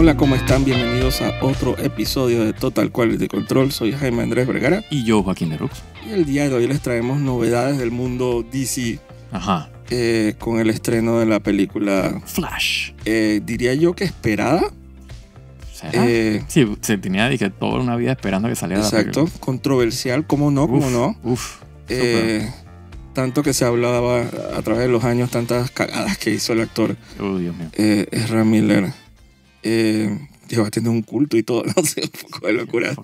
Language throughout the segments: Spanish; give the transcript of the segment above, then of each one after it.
Hola, ¿cómo están? Bienvenidos a otro episodio de Total Quality Control. Soy Jaime Andrés Vergara. Y yo, Joaquín de Rux. Y el día de hoy les traemos novedades del mundo DC. Ajá. Eh, con el estreno de la película Flash. Eh, diría yo que esperada. ¿Será? Eh, sí, se tenía dije, toda una vida esperando que saliera exacto, la Exacto, controversial, cómo no, cómo no. Uf. tanto que se hablaba a través de los años, tantas cagadas que hizo el actor. Oh, Dios mío. es Miller eh, teniendo un culto y todo, no sé, un poco de locura.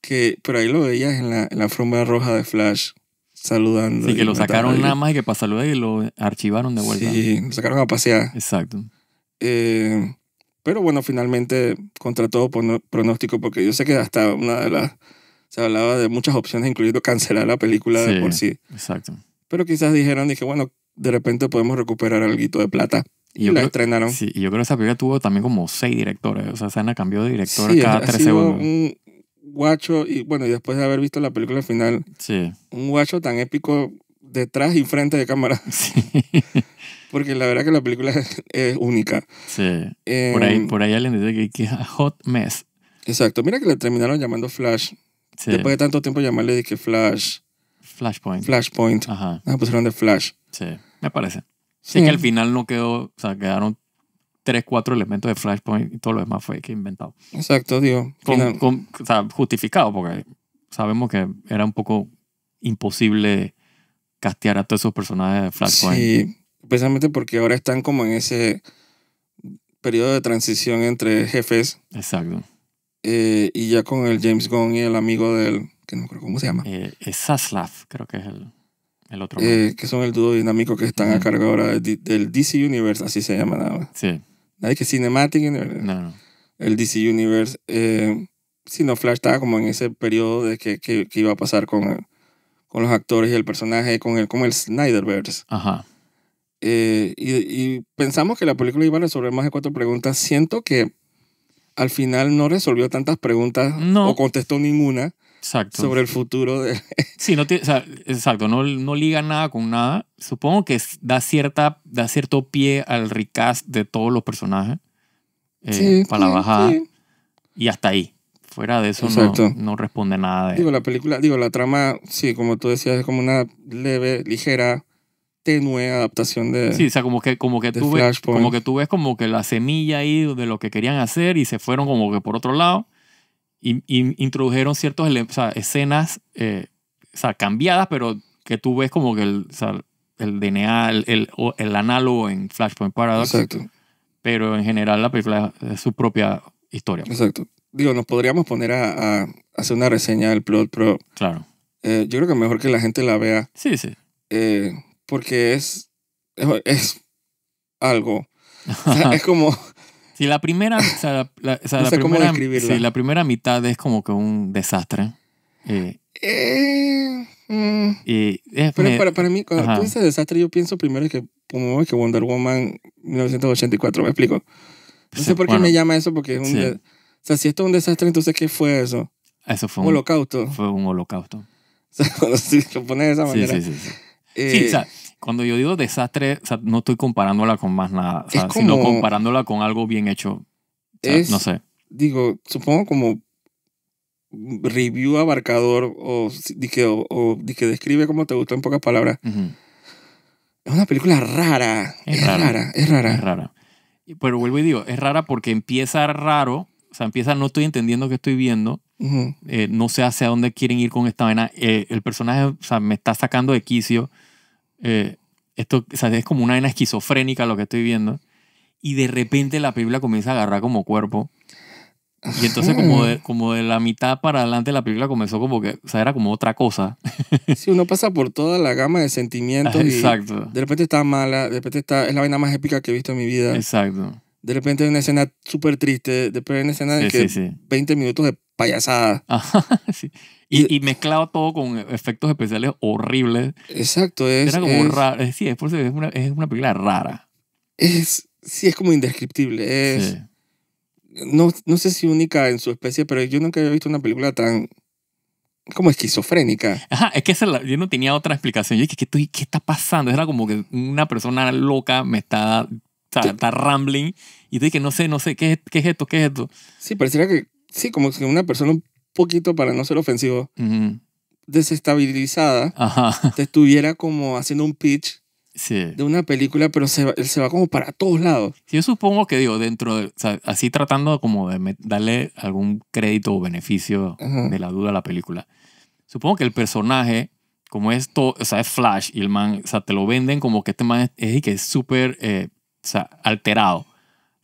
Que, pero ahí lo veías en la, en la forma roja de Flash saludando. Sí, que lo sacaron nada más y que para saludar y lo archivaron de vuelta. Sí, lo sacaron a pasear. Exacto. Eh, pero bueno, finalmente, contra todo pronóstico, porque yo sé que hasta una de las. Se hablaba de muchas opciones, incluyendo cancelar la película de por sí. Exacto. Pero quizás dijeron, dije, bueno, de repente podemos recuperar algo de plata. Y yo la creo, Sí, y yo creo que esa película tuvo también como seis directores. O sea, Sana cambió de director sí, cada ha segundos. Un guacho, y bueno, después de haber visto la película final, sí. un guacho tan épico detrás y frente de cámara. Porque la verdad que la película es, única. Sí. por, ahí, em, por ahí alguien dice que es hot mess. Exacto. Mira que le terminaron llamando Flash. Después de tanto tiempo llamarle de que Flash. Flashpoint. Flashpoint. Ajá. pusieron de Flash. Sí, me parece. Sí, el que al final no quedó, o sea, quedaron tres, cuatro elementos de Flashpoint y todo lo demás fue que inventado. Exacto, digo. o sea, justificado, porque sabemos que era un poco imposible castear a todos esos personajes de Flashpoint. Sí, especialmente porque ahora están como en ese periodo de transición entre jefes. Exacto. Eh, y ya con el James Gunn y el amigo del, que no me acuerdo cómo se llama. Eh, es creo que es el... Eh, que son el dúo dinámico que están a cargo ahora del, DC Universe, así se llama nada Nadie que Cinematic Universe. El eh, DC Universe. sino Flash estaba como en ese periodo de que, iba a pasar con, con los actores y el personaje, con el, como el Snyderverse. Eh, y, pensamos que la película iba a resolver más de cuatro preguntas. Siento que al final no resolvió tantas preguntas o contestó ninguna sobre el futuro. De... Sí, no tiene exacto, no, no liga nada con nada. Supongo que da, cierta, da cierto pie al recast de todos los personajes eh, para la bajada. Y hasta ahí. Fuera de eso no, no, responde nada Digo, la película, digo, la trama, sí, como tú decías, es como una leve, ligera tenue adaptación de sí o sea como que como que tú ves, como que tú ves como que la semilla ahí de lo que querían hacer y se fueron como que por otro lado introdujeron ciertos escenas eh, sea, cambiadas, pero que tú ves como que el, el DNA, el, el, análogo en Flashpoint Paradox. Exacto. Pero en general la película es su propia historia. Exacto. Digo, nos podríamos poner a, hacer una reseña del plot, pero. Claro. Eh, yo creo que mejor que la gente la vea. Sí, sí. Eh, porque es, es, algo. es como, si la primera, la, si la primera mitad es como que un desastre. Eh, eh, mm. y pero para, para, mí, cuando tú dices desastre, yo pienso primero que, como que Wonder Woman 1984, me explico. No sé por qué me llama eso, porque es un... o sea, si esto es un desastre, entonces, ¿qué fue eso? Eso fue un holocausto. Fue un holocausto. O sea, cuando se de esa manera... Sí, sí, sí. Eh, cuando yo digo desastre, no estoy comparándola con más nada, sino comparándola con algo bien hecho. no sé. Digo, supongo como review abarcador o, que, o, que describe cómo te gustó en pocas palabras. Es una película rara. Es, rara, es rara. Es rara. Pero vuelvo y digo, es rara porque empieza raro, o sea, empieza no estoy entendiendo qué estoy viendo, eh, no sé hacia dónde quieren ir con esta vaina, eh, el personaje, o sea, me está sacando de quicio eh, esto es como una vaina esquizofrénica lo que estoy viendo. Y de repente la película comienza a agarrar como cuerpo. Y entonces como de, como de la mitad para adelante la película comenzó como que, o sea, era como otra cosa. si, uno pasa por toda la gama de sentimientos. Y de repente está mala, de repente está, es la vaina más épica que he visto en mi vida. Exacto. De repente hay una escena súper triste, después hay una escena de que 20 minutos de payasada. sí. Y, y, mezclado todo con efectos especiales horribles. Exacto, es. Era como raro. Sí, es, es, una, es una película rara. Es, sí, es como indescriptible. Es, no, no sé si única en su especie, pero yo nunca había visto una película tan como esquizofrénica. Ajá, es que yo no tenía otra explicación. Yo dije, ¿qué, estoy, ¿qué está pasando? Era como que una persona loca me está, está, rambling y dije, no sé, no sé, ¿qué, ¿qué es esto? ¿Qué es esto? Sí, pareciera que, sí, como que una persona poquito para no ser ofensivo, desestabilizada, te estuviera como haciendo un pitch de una película, pero se va, se va como para todos lados. Yo supongo que digo, dentro así tratando como de darle algún crédito o beneficio de la duda a la película. Supongo que el personaje, como es o sea, es Flash y el man, o sea, te lo venden como que este man es, y que es súper, eh, alterado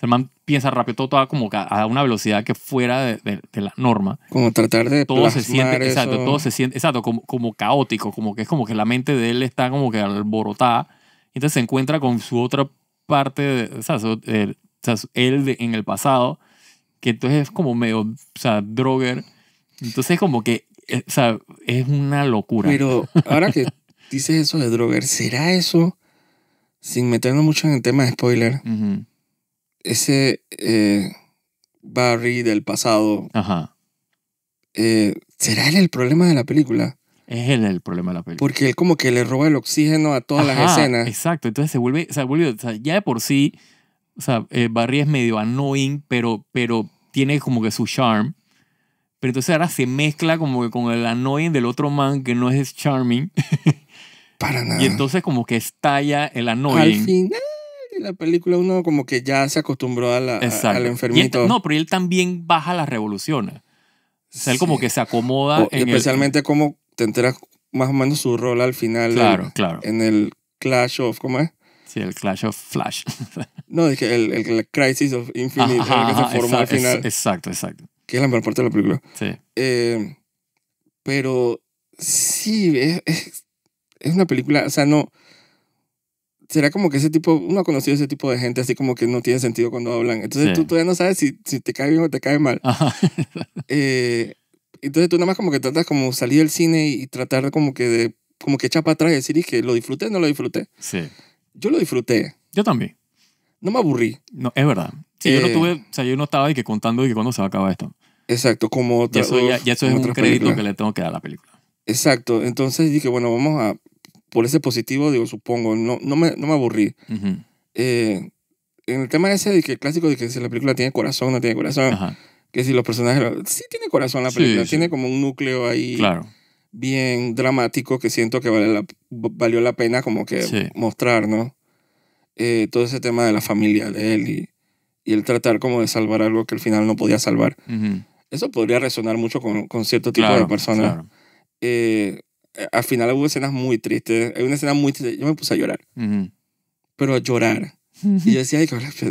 el man piensa rápido, todo, todo como a una velocidad que fuera de, la norma. Como tratar de todo se siente, Exacto, todo se siente, exacto, como, como caótico, como que es como que la mente de él está como que alborotada. Entonces se encuentra con su otra parte, o, sea, el, eh, él en el pasado, que entonces es como medio, o sea, droger. Entonces como que, eh, o sea, es una locura. Pero ahora que dices eso de droger, ¿será eso, sin meternos mucho en el tema de spoiler, ese eh, Barry del pasado, Ajá. Eh, ¿será él el problema de la película? Es él el problema de la película. Porque él como que le roba el oxígeno a todas las escenas. Exacto, entonces se vuelve, o sea, ya de por sí, o sea, eh, Barry es medio annoying, pero, pero tiene como que su charm. Pero entonces ahora se mezcla como que con el annoying del otro man que no es charming. Para nada. Y entonces como que estalla el annoying. Al final la película uno como que ya se acostumbró a la, a, al enfermito. no, pero él también baja las revoluciones. él como que se acomoda. especialmente como te enteras más o menos su rol al final. Claro, claro. En el Clash of, ¿cómo es? Sí, el Clash of Flash. no, es el, el, Crisis of Infinite, exacto, exacto. Que es la mejor parte de la película. Sí. Eh, pero sí, es, una película, o sea, no, será como que ese tipo, uno ha conocido ese tipo de gente así como que no tiene sentido cuando hablan. Entonces tú todavía no sabes si, si, te cae bien o te cae mal. Eh, entonces tú nada más como que tratas como salir del cine y tratar como que de como que echar para atrás y decir, que lo disfruté, no lo disfruté. Sí. Yo lo disfruté. Yo también. No me aburrí. No, es verdad. Sí, yo no eh. tuve, o sea, yo no estaba y que contando y que cuándo se va a acabar esto. Exacto, como otra, y eso, ya, eso es un crédito que le tengo que dar a la película. Exacto, entonces dije, bueno, vamos a por ese positivo, digo, supongo, no, no, me, aburrí. Eh, en el tema ese de que el clásico de que si la película tiene corazón, no tiene corazón, que si los personajes... Sí tiene corazón la película, tiene como un núcleo ahí bien dramático que siento que valió la pena como que mostrar, ¿no? Eh, todo ese tema de la familia de él y, el tratar como de salvar algo que al final no podía salvar. Eso podría resonar mucho con, cierto tipo de personas. Claro. Eh, eh, al final hubo escenas muy tristes. Hay una escena muy triste. Yo me puse a llorar. Pero a llorar. Y yo decía, pues,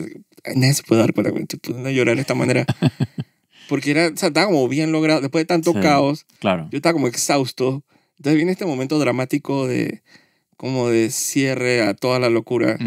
nadie se puede dar cuenta que estoy llorar de esta manera. Porque era, estaba como bien logrado. Después de tanto caos, claro. yo estaba como exhausto. Entonces viene este momento dramático de como de cierre a toda la locura.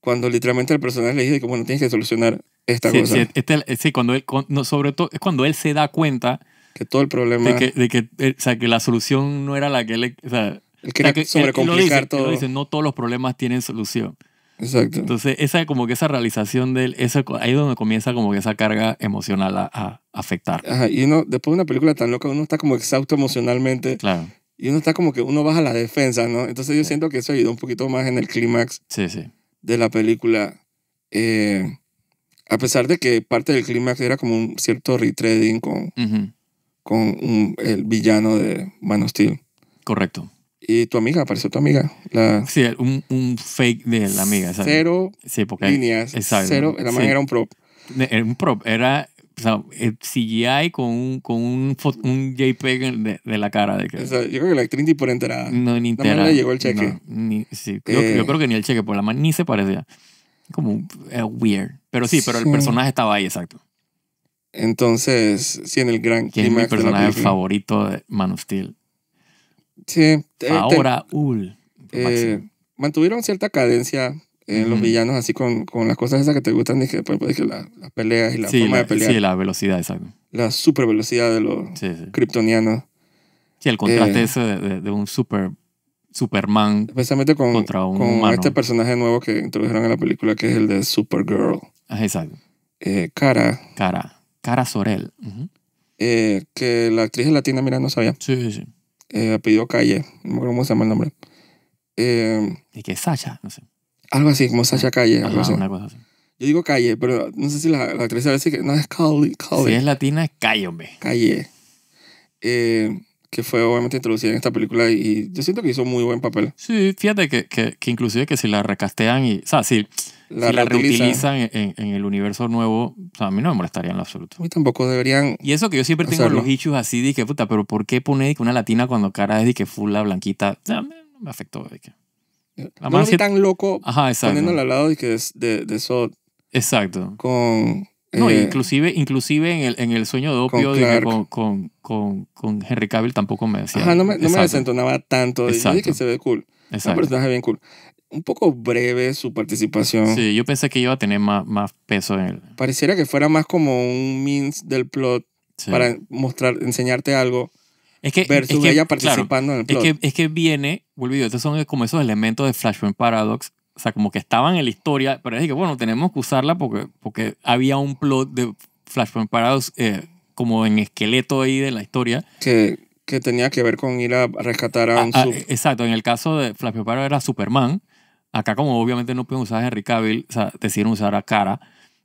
Cuando literalmente el personaje le dice que, bueno, tienes que solucionar esta cosa. Este, sí, cuando él, sobre todo, es cuando él se da cuenta que todo el problema. De que, que, eh, o sea, que la solución no era la que él. O sea, él quería que, sobrecomplicar todo. Dice, no todos los problemas tienen solución. Exacto. Entonces, esa como que esa realización de él, ahí es donde comienza como que esa carga emocional a, afectar. Ajá, y uno, después de una película tan loca, uno está como exhausto emocionalmente. Claro. Y uno está como que uno baja la defensa, ¿no? Entonces yo siento que eso ayudó un poquito más en el clímax sí, sí. de la película. Eh, a pesar de que parte del clímax era como un cierto retreading con, con un, el villano de Man of Correcto. Y tu amiga, apareció tu amiga. La... Sí, un, un fake de la amiga. ¿sabes? Cero sí, porque, líneas. Cero, la era un prop. Era un prop, era CGI con un, con un, un JPEG de, la cara. De yo creo que la actriz ni por enterada. No, ni enterada. No le llegó el cheque. ni, sí, yo, eh. creo que ni el cheque, por pues la mano ni se parecía. Como eh, weird. Pero sí, pero el personaje estaba ahí, exacto. Entonces, sí, en el gran ¿Quién mi personaje favorito de Man of Steel? Sí. Eh, Ahora, Ul. Eh, mantuvieron cierta cadencia en los villanos, así con, las cosas esas que te gustan, dije, pues, la, las peleas y la forma de pelear. Sí, la velocidad, exacto. La super velocidad de los sí, sí. kryptonianos. el contraste eh, ese de, un super Superman especialmente con, contra con este personaje nuevo que introdujeron en la película, que es el de Supergirl. exacto. cara. Cara. Cara Sorel. Eh, que la actriz es latina, mira, no sabía. Sí, sí, sí. Eh, Calle, no me acuerdo cómo se llama el nombre. Eh, y que es Sasha, no sé. Algo así, como Sasha Calle. algo así. Yo digo Calle, pero no sé si la, actriz a veces que no es Calle. Si es latina, es Calle, hombre. Calle. Eh, que fue obviamente introducida en esta película y yo siento que hizo muy buen papel. Sí, fíjate que, que, que inclusive que si la recastean y, o sea, sí la si la reutilizan en, el universo nuevo, o sea, a mí no me molestaría en lo absoluto. Y tampoco deberían. Y eso que yo siempre tengo los hechos así, de que puta, pero ¿por qué pone una latina cuando cara es de que full la blanquita? No, me afectó. De que... La no tan loco Ajá, poniéndole al lado de, que es de, de eso. Exacto. Con. No, eh, inclusive, inclusive en, el, en el sueño de opio con, con, con, con, Henry Cavill tampoco me decía. Ajá, no me, desentonaba tanto. Dije que se ve cool. Exacto. Un personaje bien cool un poco breve su participación. Sí, yo pensé que iba a tener más, más peso en él. Pareciera que fuera más como un means del plot para mostrar, enseñarte algo. Es que, es que, ella participando en el plot. Es que, es que viene, vuelvo estos son como esos elementos de Flashpoint Paradox. O sea, como que estaban en la historia, pero es que, bueno, tenemos que usarla porque, porque había un plot de Flashpoint Paradox eh, como en esqueleto ahí de la historia. Que, que tenía que ver con ir a rescatar a ah, un... Ah, exacto, en el caso de Flashpoint Paradox era Superman. Acá, como obviamente no pueden usar a Henry Cavill, o sea, decidieron usar a Cara,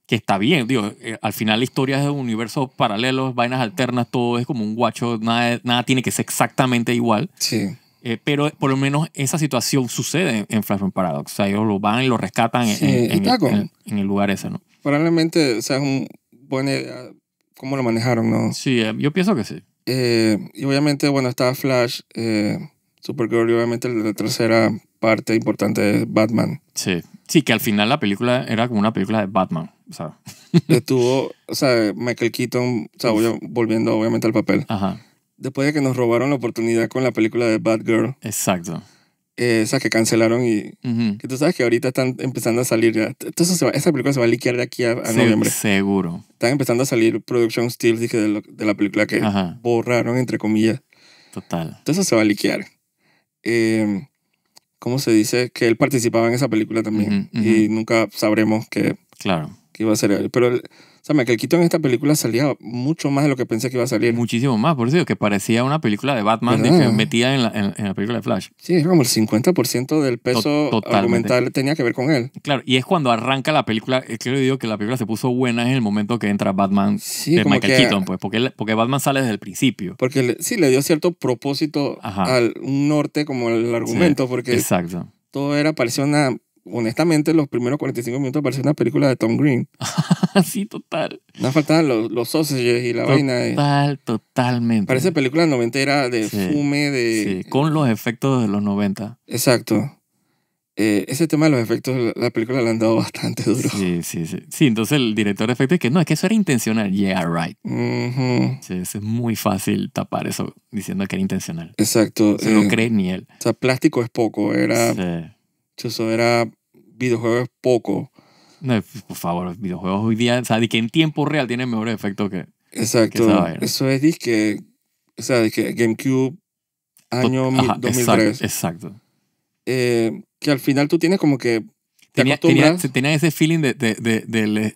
que está bien, digo, eh, al final la historia es de universo paralelos, vainas alternas, todo es como un guacho, nada, nada tiene que ser exactamente igual. Sí. Eh, pero por lo menos esa situación sucede en, Flash Paradox. O sea, ellos lo van y lo rescatan en, el lugar ese, ¿no? Probablemente o sea, es un buen... Eh, ¿Cómo lo manejaron, no? Sí, yo pienso que sí. y obviamente, bueno, estaba Flash, eh, Supergirl y obviamente la tercera parte importante de Batman. Sí. Sí, que al final la película era como una película de Batman. O sea. Estuvo, o sea, Michael Keaton, o sea, volviendo obviamente al papel. Ajá. Después de que nos robaron la oportunidad con la película de Batgirl. Exacto. Eh, esa que cancelaron y que tú sabes que ahorita están empezando a salir. Entonces esa película se va a liquear de aquí a, noviembre. Seguro. Están empezando a salir production stills dije, de, la película que borraron, entre comillas. Total. Entonces se va a liquear. Eh, ¿cómo se dice? Que él participaba en esa película también. Y nunca sabremos qué claro. iba a ser él. Pero él, o sea, Michael Keaton en esta película salía mucho más de lo que pensé que iba a salir. Muchísimo más, por cierto, que parecía una película de Batman metida en la, película de Flash. Sí, como el 50% del peso argumental tenía que ver con él. Claro, y es cuando arranca la película, es que yo digo que la película se puso buena en el momento que entra Batman de Michael Keaton, pues, porque, porque Batman sale desde el principio. Porque sí, le dio cierto propósito Ajá. un norte como el argumento, porque... Exacto todo era, parecía una honestamente, los primeros 45 minutos parece una película de Tom Green. sí, total. No faltaban los, los sausages y la vaina. Total, eh. totalmente. Parece película noventera de fume, de... Sí, con los efectos de los 90. Exacto. Eh, ese tema de los efectos, la película le han dado bastante duro. Sí, sí, sí. Sí, entonces el director de efectos es que no, es que eso era intencional. Yeah, right. sí, es muy fácil tapar eso diciendo que era intencional. Exacto. Se no eh, cree ni él. O sea, plástico es poco, era... Sí eso era videojuegos poco. por favor, videojuegos hoy día, o sea, de que en tiempo real tienen mejor efecto que. Exacto. eso es disque, o sea, disque GameCube año 2003. Exacto. Eh, que al final tú tienes como que. tenía, ese feeling de, de,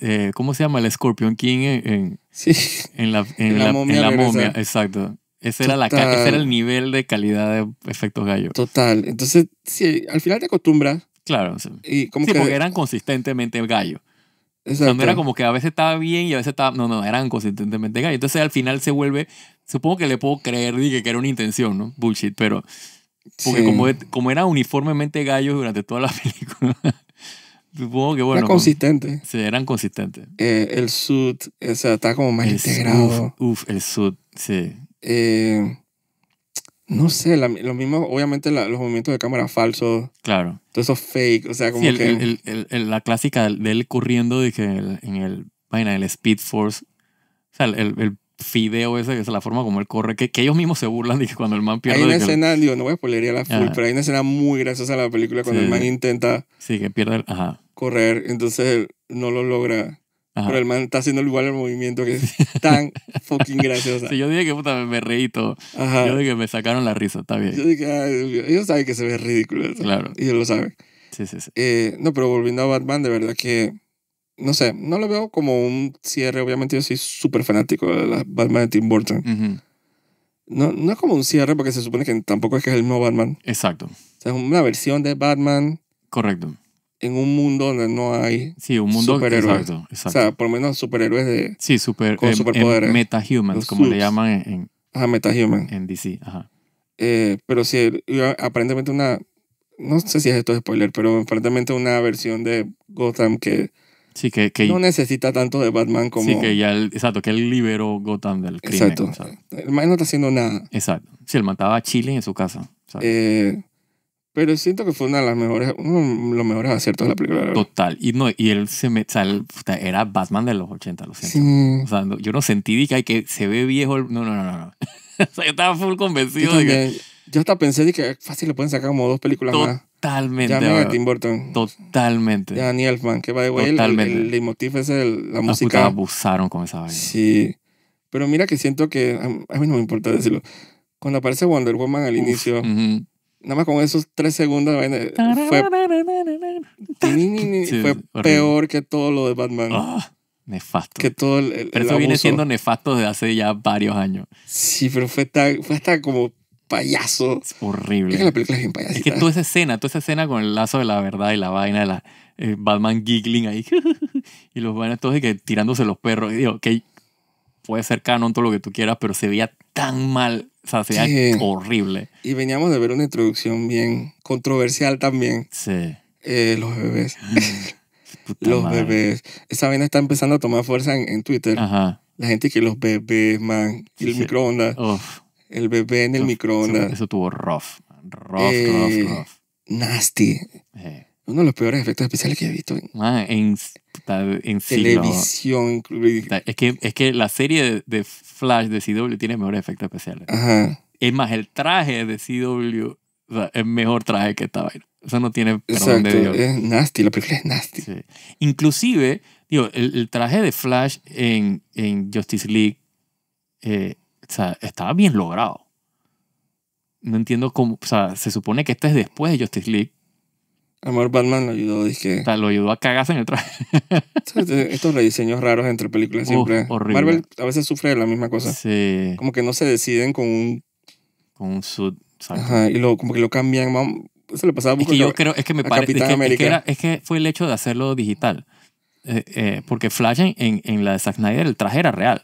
eh, ¿cómo se llama? El Scorpion King en, la, en la momia. Exacto. Ese era, la, era el nivel de calidad de efectos gallo. Total. Entonces, sí, al final te acostumbras. Claro. Sí, y como que... eran consistentemente gallo. Exacto. no era como que a veces estaba bien y a veces estaba... No, no, eran consistentemente gallo. Entonces, al final se vuelve... Supongo que le puedo creer dije, que era una intención, ¿no? Bullshit, pero... Porque sí. como, como era uniformemente gallo durante toda la película... Supongo que bueno. Era consistente. sí, eran consistentes. Eh, el sud, o sea, está como más el integrado. Uf, uf, el sud, sí. Eh, no sé, lo mismo, obviamente los movimientos de cámara falsos. Claro. Todo eso fake, o sea, como que... la clásica de él corriendo de en el, vaina, el Speed Force, o sea, el, fideo ese, que es la forma como él corre, que, que ellos mismos se burlan de que cuando el man pierde... Hay una escena, digo, no voy a spoilería la full, pero hay una escena muy graciosa en la película cuando el man intenta... Sí, que pierde, ajá. Correr, entonces no lo logra. Pero el man está haciendo igual el movimiento que es tan fucking graciosa. Si yo dije que puta, me, reí todo. Yo dije que me sacaron la risa, está bien. Yo dije, ellos saben que se ve ridículo. Eso. Claro. Y ellos lo saben. Sí, sí, sí. Eh, no, pero volviendo a Batman, de verdad que, no sé, no lo veo como un cierre. Obviamente yo soy súper fanático de las Batman de Tim Burton. no, no es como un cierre porque se supone que tampoco es que es el nuevo Batman. Exacto. O sea, es una versión de Batman. Correcto en un mundo donde no hay sí, un mundo, superhéroes. Exacto, O sea, por lo menos superhéroes de, sí, super, con em, em, Metahumans, como le llaman en, ajá, metahuman. en DC. Ajá. Eh, pero sí, aparentemente una, no sé si es esto de spoiler, pero aparentemente una versión de Gotham que... Sí, que, que, no necesita tanto de Batman como... Sí, que ya, exacto, que él liberó Gotham del crimen. Exacto. El no está haciendo nada. Exacto. Si él mataba a Chile en su casa. Eh, pero siento que fue una de las mejores, uno de los mejores aciertos de la película. Total. Y no, y él se me, o sea, era Batman de los 80, lo siento. O sea, yo no sentí que, que se ve viejo. no, no, no, no. o sea, yo estaba full convencido yo de que. Yo hasta pensé de que fácil le pueden sacar como dos películas Totalmente, más. Totalmente. Ya a Tim Burton. Totalmente. Ya Daniel Elfman, que va de güey. El, leitmotiv es el, la música. La abusaron con esa vaina. Sí. Pero mira que siento que, a mí no me importa decirlo, cuando aparece Wonder Woman al inicio, nada más con esos tres segundos fue, peor que todo lo de Batman. nefasto. Que todo pero eso viene siendo nefasto desde hace ya varios años. Sí, pero fue hasta como payaso. Es horrible. Es que toda esa escena, toda esa escena con el lazo de la verdad y la vaina de la Batman giggling ahí. y los van todos que, tirándose los perros. Y digo, ok, puede ser canon todo lo que tú quieras, pero se veía tan mal o sea, sería horrible. Y veníamos de ver una introducción bien controversial también. Sí. Eh, los bebés. los bebés. Esa vaina está empezando a tomar fuerza en, Twitter. Ajá. La gente que los bebés, man. el microondas. El bebé en el microondas. Eso, tuvo rough. Rough, rough, eh, rough. Nasty. Eh. Uno de los peores efectos especiales que he visto. Ah, en en Televisión. es, que, es que la serie de Flash de CW tiene mejores efectos especiales. Es más, el traje de CW es mejor traje que estaba Eso no tiene Es nasty, la película es nasty. Inclusive, digo, el, traje de Flash en, en Justice League eh, estaba bien logrado. No entiendo cómo, o sea, se supone que este es después de Justice League Amor Batman lo ayudó, dije. O sea, lo ayudó a cagarse en el traje. Estos rediseños raros entre películas siempre. Marvel a veces sufre de la misma cosa. Sí. Como que no se deciden con un. Con un suit. Ajá, y luego como que lo cambian. se le pasaba Es que yo creo, es que me parece. que, es, es que, fue el hecho de hacerlo digital. Eh, eh, porque Flash en, en, la de Zack Snyder, el traje era real.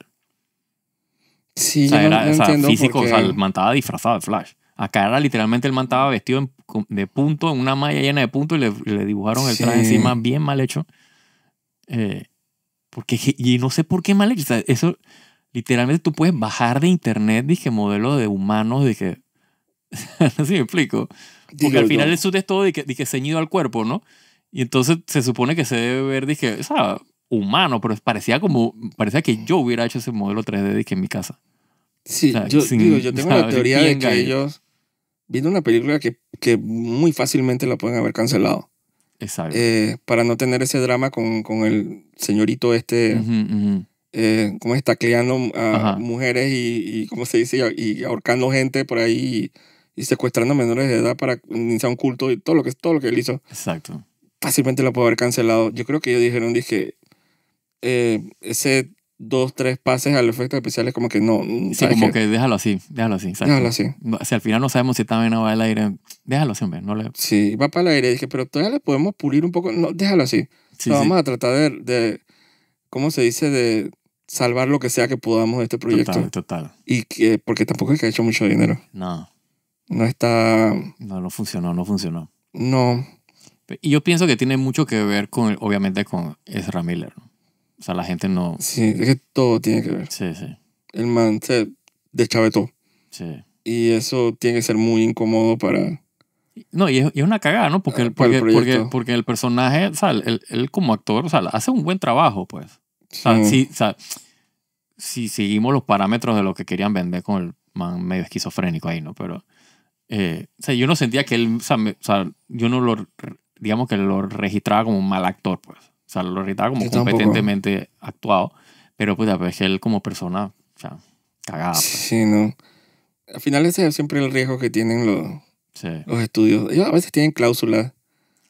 Sí, yo era, entiendo físico, o sea, mantaba disfrazado de Flash. Acá era literalmente el man estaba vestido de punto, en una malla llena de punto y le, dibujaron el traje encima bien mal hecho. Eh, porque, y no sé por qué mal hecho. eso, literalmente tú puedes bajar de internet, dije, modelo de humanos, dije. no sé me explico. Porque al final el sud es todo, dije, ceñido al cuerpo, ¿no? Y entonces se supone que se debe ver, dije, o sea, humano, pero parecía como, parecía que yo hubiera hecho ese modelo 3D, dije, en mi casa. Sí, yo, digo, yo tengo la teoría de que ellos viendo una película que, que muy fácilmente la pueden haber cancelado. Exacto. Eh, para no tener ese drama con, con el señorito este, eh, como está a mujeres y, y, cómo se dice, y ahorcando gente por ahí y, secuestrando menores de edad para iniciar un culto y todo lo que, todo lo que él hizo. Exacto. Fácilmente la puedo haber cancelado. Yo creo que ellos dijeron, dije, eh, ese dos, tres pases al efecto efectos especiales, como que no. Mm, sí, como que déjalo así, déjalo así. Déjalo así. si al final no sabemos si también va al aire, déjalo así, hombre. No Sí, va para el aire. Dije, pero todavía le podemos pulir un poco. No, déjalo así. Vamos a tratar de, ¿cómo se dice? De salvar lo que sea que podamos de este proyecto. Total, total. Y que, porque tampoco es que ha hecho mucho dinero. No. No está... No, no funcionó, no funcionó. No. Y yo pienso que tiene mucho que ver con, obviamente, con Ezra Miller, ¿no? O sea, la gente no. Sí, es que todo tiene que ver. Sí, sí. El man se deschavetó. Sí. Y eso tiene que ser muy incómodo para. No, y es, una cagada, ¿no? Porque ah, el, porque, personaje, o sea, él, como actor, o sea, hace un buen trabajo, pues. O sea, sí. si, o sea, si seguimos los parámetros de lo que querían vender con el man medio esquizofrénico ahí, ¿no? Pero. Eh, o sea, yo no sentía que él, o sea, yo no lo, digamos que lo registraba como un mal actor, pues. O sea, lo Rita como competentemente actuado, pero pues a veces él como persona, o sea, cagada. Pues. Sí, no. Al final ese es siempre el riesgo que tienen los, los estudios. Ellos a veces tienen cláusulas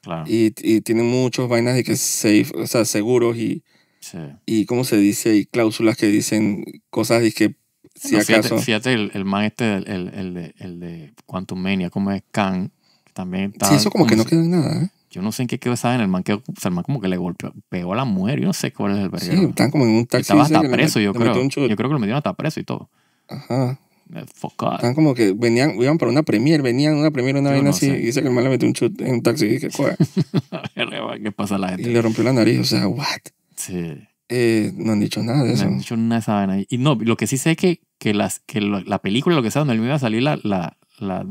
claro. y, y, tienen muchos vainas de que safe, o sea, seguros y, sí. y ¿cómo se dice? Y cláusulas que dicen cosas y que si acaso... Fíjate, el, el, man este, el, el, de, el Quantum Mania, como es Khan, también está... Sí, eso como, como que no queda en nada, ¿eh? Yo no sé en qué quedó esa en el man que o sea, el man como que le golpeó, pegó a la mujer, yo no sé cuál es el verdadero Sí, están como en un taxi. Estaba hasta preso, yo creo. Yo creo que lo metieron hasta preso y todo. Ajá. Eh, Focado. Están como que venían, iban para una premier, venían una premier, una vaina así, y dice que el man le metió un chut en un taxi y dije, coja. ¿Qué pasa la gente? Y le rompió la nariz, o sea, what? Sí. Eh, no han dicho nada de eso. No han dicho nada de esa vaina. Y no, lo que sí sé es que, que, las, que la película, lo que estaba donde él me iba a salir, la, la, la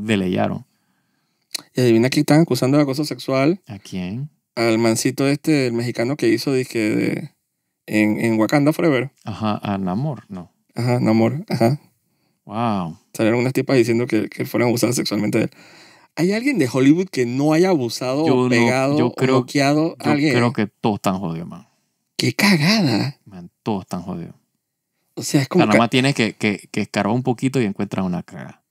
y adivina que están acusando de acoso sexual. ¿A quién? Al mancito este, el mexicano que hizo, dije, de, en, en Wakanda Forever. Ajá, a Namor, ¿no? Ajá, Namor, ajá. Wow. Salieron unas tipas diciendo que, que fueron abusadas sexualmente de él. ¿Hay alguien de Hollywood que no haya abusado o pegado yo creo, bloqueado a yo creo que todos están jodidos, man. ¡Qué cagada! Man, todos están jodidos. O sea, es como... que sea, nada que, que, que escarbar un poquito y encuentras una cara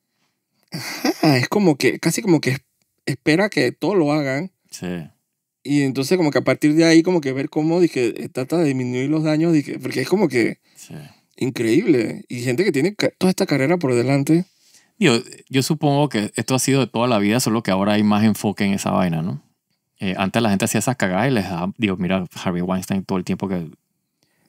Ajá, es como que, casi como que es espera que todos lo hagan. Sí. Y entonces como que a partir de ahí como que ver cómo dije, eh, trata de disminuir los daños, dije, porque es como que sí. increíble. Y gente que tiene toda esta carrera por delante. Yo, yo supongo que esto ha sido de toda la vida, solo que ahora hay más enfoque en esa vaina, ¿no? Eh, antes la gente hacía esas cagadas y les daba, digo, mira, Harvey Weinstein todo el tiempo que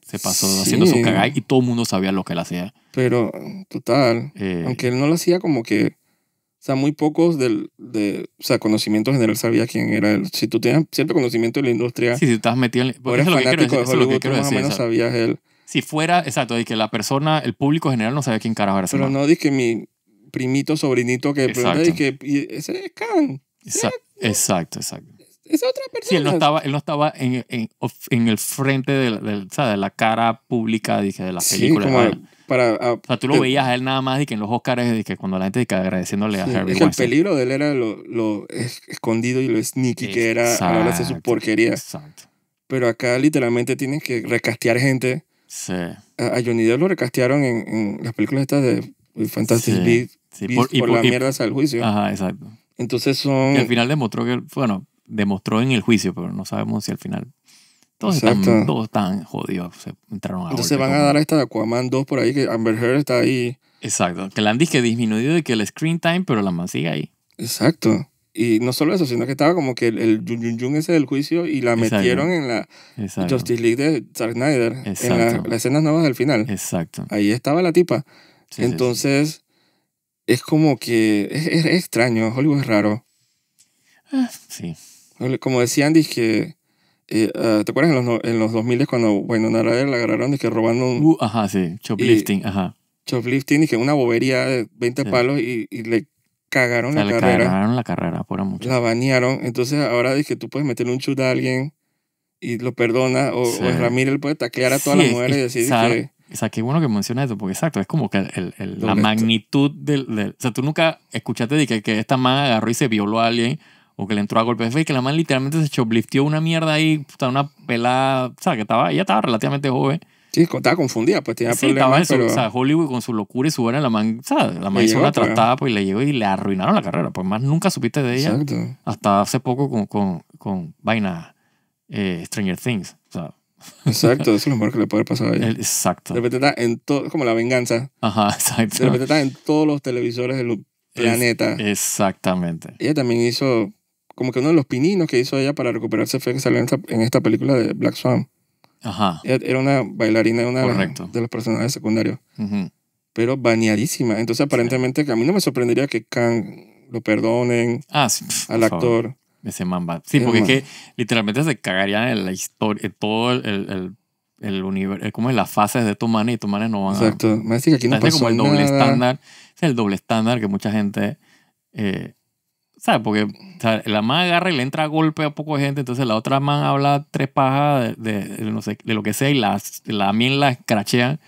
se pasó haciendo sus cagadas y todo el mundo sabía lo que él hacía. Pero, total, eh, aunque él no lo hacía como que o sea, muy pocos del de, o sea, conocimiento general sabía quién era él. Si tú tienes cierto conocimiento de la industria. Si tú estás metido en. O eres fanático de o menos sabías él. Si fuera, exacto, de que la persona, el público general no sabía quién carajo era. Pero no, es que mi primito, sobrinito que que. ese es Khan. exacto, exacto es otra persona. Sí, él no estaba, él no estaba en, en, en el frente de, de, la cara pública dije, de la película. Sí, para, ah, o sea, tú lo veías a él nada más y que en los Oscars y que cuando la gente dice, agradeciéndole a Harry el peligro de él era lo, lo escondido y lo sneaky que era a su porquería. Exacto. Pero acá literalmente tienes que recastear gente. Sí. A, Johnny Depp lo recastearon en, las películas estas de Fantastic sí, Beasts sí, por, la mierda hasta el juicio. Ajá, exacto. Entonces son... Y al final demostró que, bueno, demostró en el juicio, pero no sabemos si al final. Todos, están, todos están, jodidos, entraron a Entonces van a dar esta de Aquaman 2 por ahí, que Amber Heard está ahí. Exacto, que la han que disminuyó de que el screen time, pero la man sigue ahí. Exacto. Y no solo eso, sino que estaba como que el, Jun Jun Jun ese del juicio y la metieron en la Justice League de Zack Snyder, en las escenas nuevas del final. Exacto. Ahí estaba la tipa. Entonces, es como que es, es, extraño, Hollywood es raro. Ah, sí. Como decían, dije, eh, ah, ¿te acuerdas en los, en los 2000 cuando, bueno, la agarraron, que robando un... Uh, ajá, sí, shoplifting, ajá. Shoplifting, dije, una bobería de 20 palos y, y, le cagaron la carrera. Le cagaron la carrera, por mucho. La banearon, entonces ahora dije, tú puedes meterle un chut a alguien y lo perdona, o, o Ramírez puede taclear a todas las mujeres y decir que... O sea, qué bueno que mencionas eso, porque exacto, es como que el, la magnitud del, O sea, tú nunca escuchaste de que, que esta man agarró y se violó a alguien, que le entró a golpe de fe, que la man literalmente se choplifteó una mierda ahí, puta, una pelada, o sea, que estaba, ella estaba relativamente joven. Sí, estaba confundida, pues tenía sí, problemas, estaba o sea, Hollywood con su locura y su buena, la man, sea, La man hizo una pues. pues. y le llegó y le arruinaron la carrera, pues más nunca supiste de ella. Exacto. Hasta hace poco con, con, vaina eh, Stranger Things, Exacto, eso es lo mejor que le puede pasar a ella. Exacto. De repente está en como la venganza. Ajá, exacto. De repente está en todos los televisores del planeta. exactamente. Ella también hizo como que uno de los pininos que hizo ella para recuperarse fue que salió en esta, en esta película de Black Swan. Ajá. era una bailarina, una de los personajes secundarios. Pero baneadísima. Entonces, aparentemente, a mí no me sorprendería que Kang lo perdonen ah, al actor. Ese mamba. Sí, porque es que literalmente se cagaría en la historia, en todo el, el, el universo, como en las fases de tu mano y tu no van Exacto. a... Exacto. Me que aquí no pasó como el doble estándar. Es el doble estándar que mucha gente... Eh, ¿sabes? Porque la man agarra y le entra a golpe a poco gente, entonces la otra man habla tres pajas de, sé, de lo que sea y la, la mien la escrachea.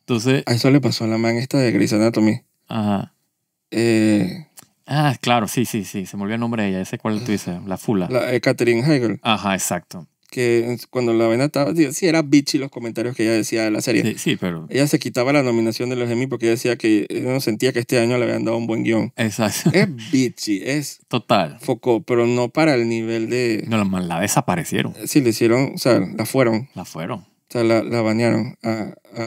Entonces. A eso le pasó a la man esta de Gris Anatomy. Ajá. Eh, ah, claro, sí, sí, sí. Se volvió olvidó el nombre de ella. Ese cuál tú dices, la fula. La eh, Catherine Hegel. Ajá, exacto que cuando la ven estaba, sí era bitchy los comentarios que ella decía de la serie. Sí, sí, pero... Ella se quitaba la nominación de los Emmy porque ella decía que eh, no sentía que este año le habían dado un buen guión. Exacto. Es bitchy, es... Total. Focó, pero no para el nivel de... No, la, la desaparecieron. Sí, le hicieron, o sea, la fueron. La fueron. O sea, la, la banearon.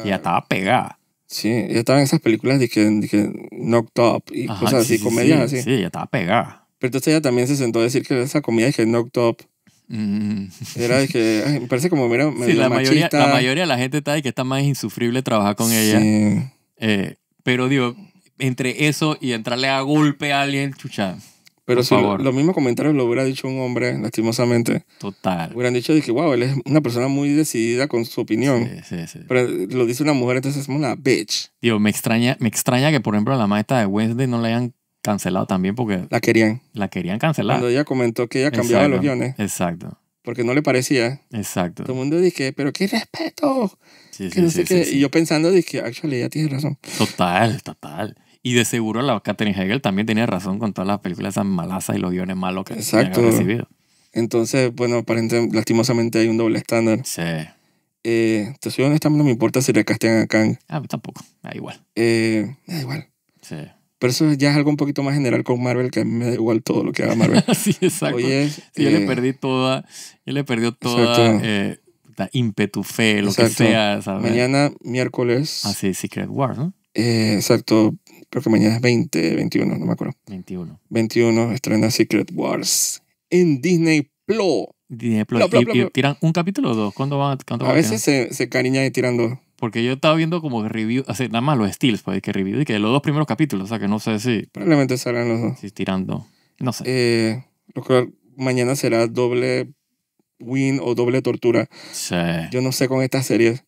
Y ya estaba pegada. Sí, ya estaba en esas películas de que, Knocked Up y cosas así, comedia así. Sí, ya estaba pegada. Pero entonces ella también se sentó a decir que esa comida es que Knocked Up era que, parece como, la, mayoría, la, mayoría, de la gente está de que está más insufrible trabajar con ella. Eh, pero digo, entre eso y entrarle a golpe a alguien, chucha. Pero si los mismos comentarios lo hubiera dicho un hombre, lastimosamente. Total. Hubieran dicho dije wow, él es una persona muy decidida con su opinión. Pero lo dice una mujer, entonces es una bitch. Digo, me extraña, me extraña que, por ejemplo, a la maestra de Wednesday no le hayan cancelado también porque... La querían. La querían cancelar. Cuando ella comentó que ella cambiaba los guiones. Exacto. Porque no le parecía. Exacto. Todo el mundo dije, pero qué respeto. Sí, sí, sí, Y yo pensando, dije, actually, ella tiene razón. Total, total. Y de seguro la Katherine Hegel también tenía razón con todas las películas esas malasas y los guiones malos que Exacto. recibido. Entonces, bueno, aparentemente, lastimosamente hay un doble estándar. Sí. Eh, te no me importa si castigan a Kang. Ah, tampoco. Da igual. Eh, da igual. Sí. Pero eso ya es algo un poquito más general con Marvel, que me da igual todo lo que haga Marvel. sí, exacto. yo le eh, perdí toda, yo le perdí toda eh, la ímpetu, fe, lo que sea. ¿sabes? Mañana, miércoles. Ah, sí, Secret Wars, ¿no? Eh, exacto. Creo que mañana es 20, 21, no me acuerdo. 21. 21 estrena Secret Wars en Disney Plus. Disney Plus. tiran un capítulo o dos? ¿Cuándo van? a, a veces se, cariña cariñan y dos. Porque yo estaba viendo como review, o nada más los steals, pues, que review, y que los dos primeros capítulos, o sea, que no sé si... Probablemente salgan los dos. Si tirando, no sé. Eh, lo mañana será doble win o doble tortura. Sí. Yo no sé con estas series.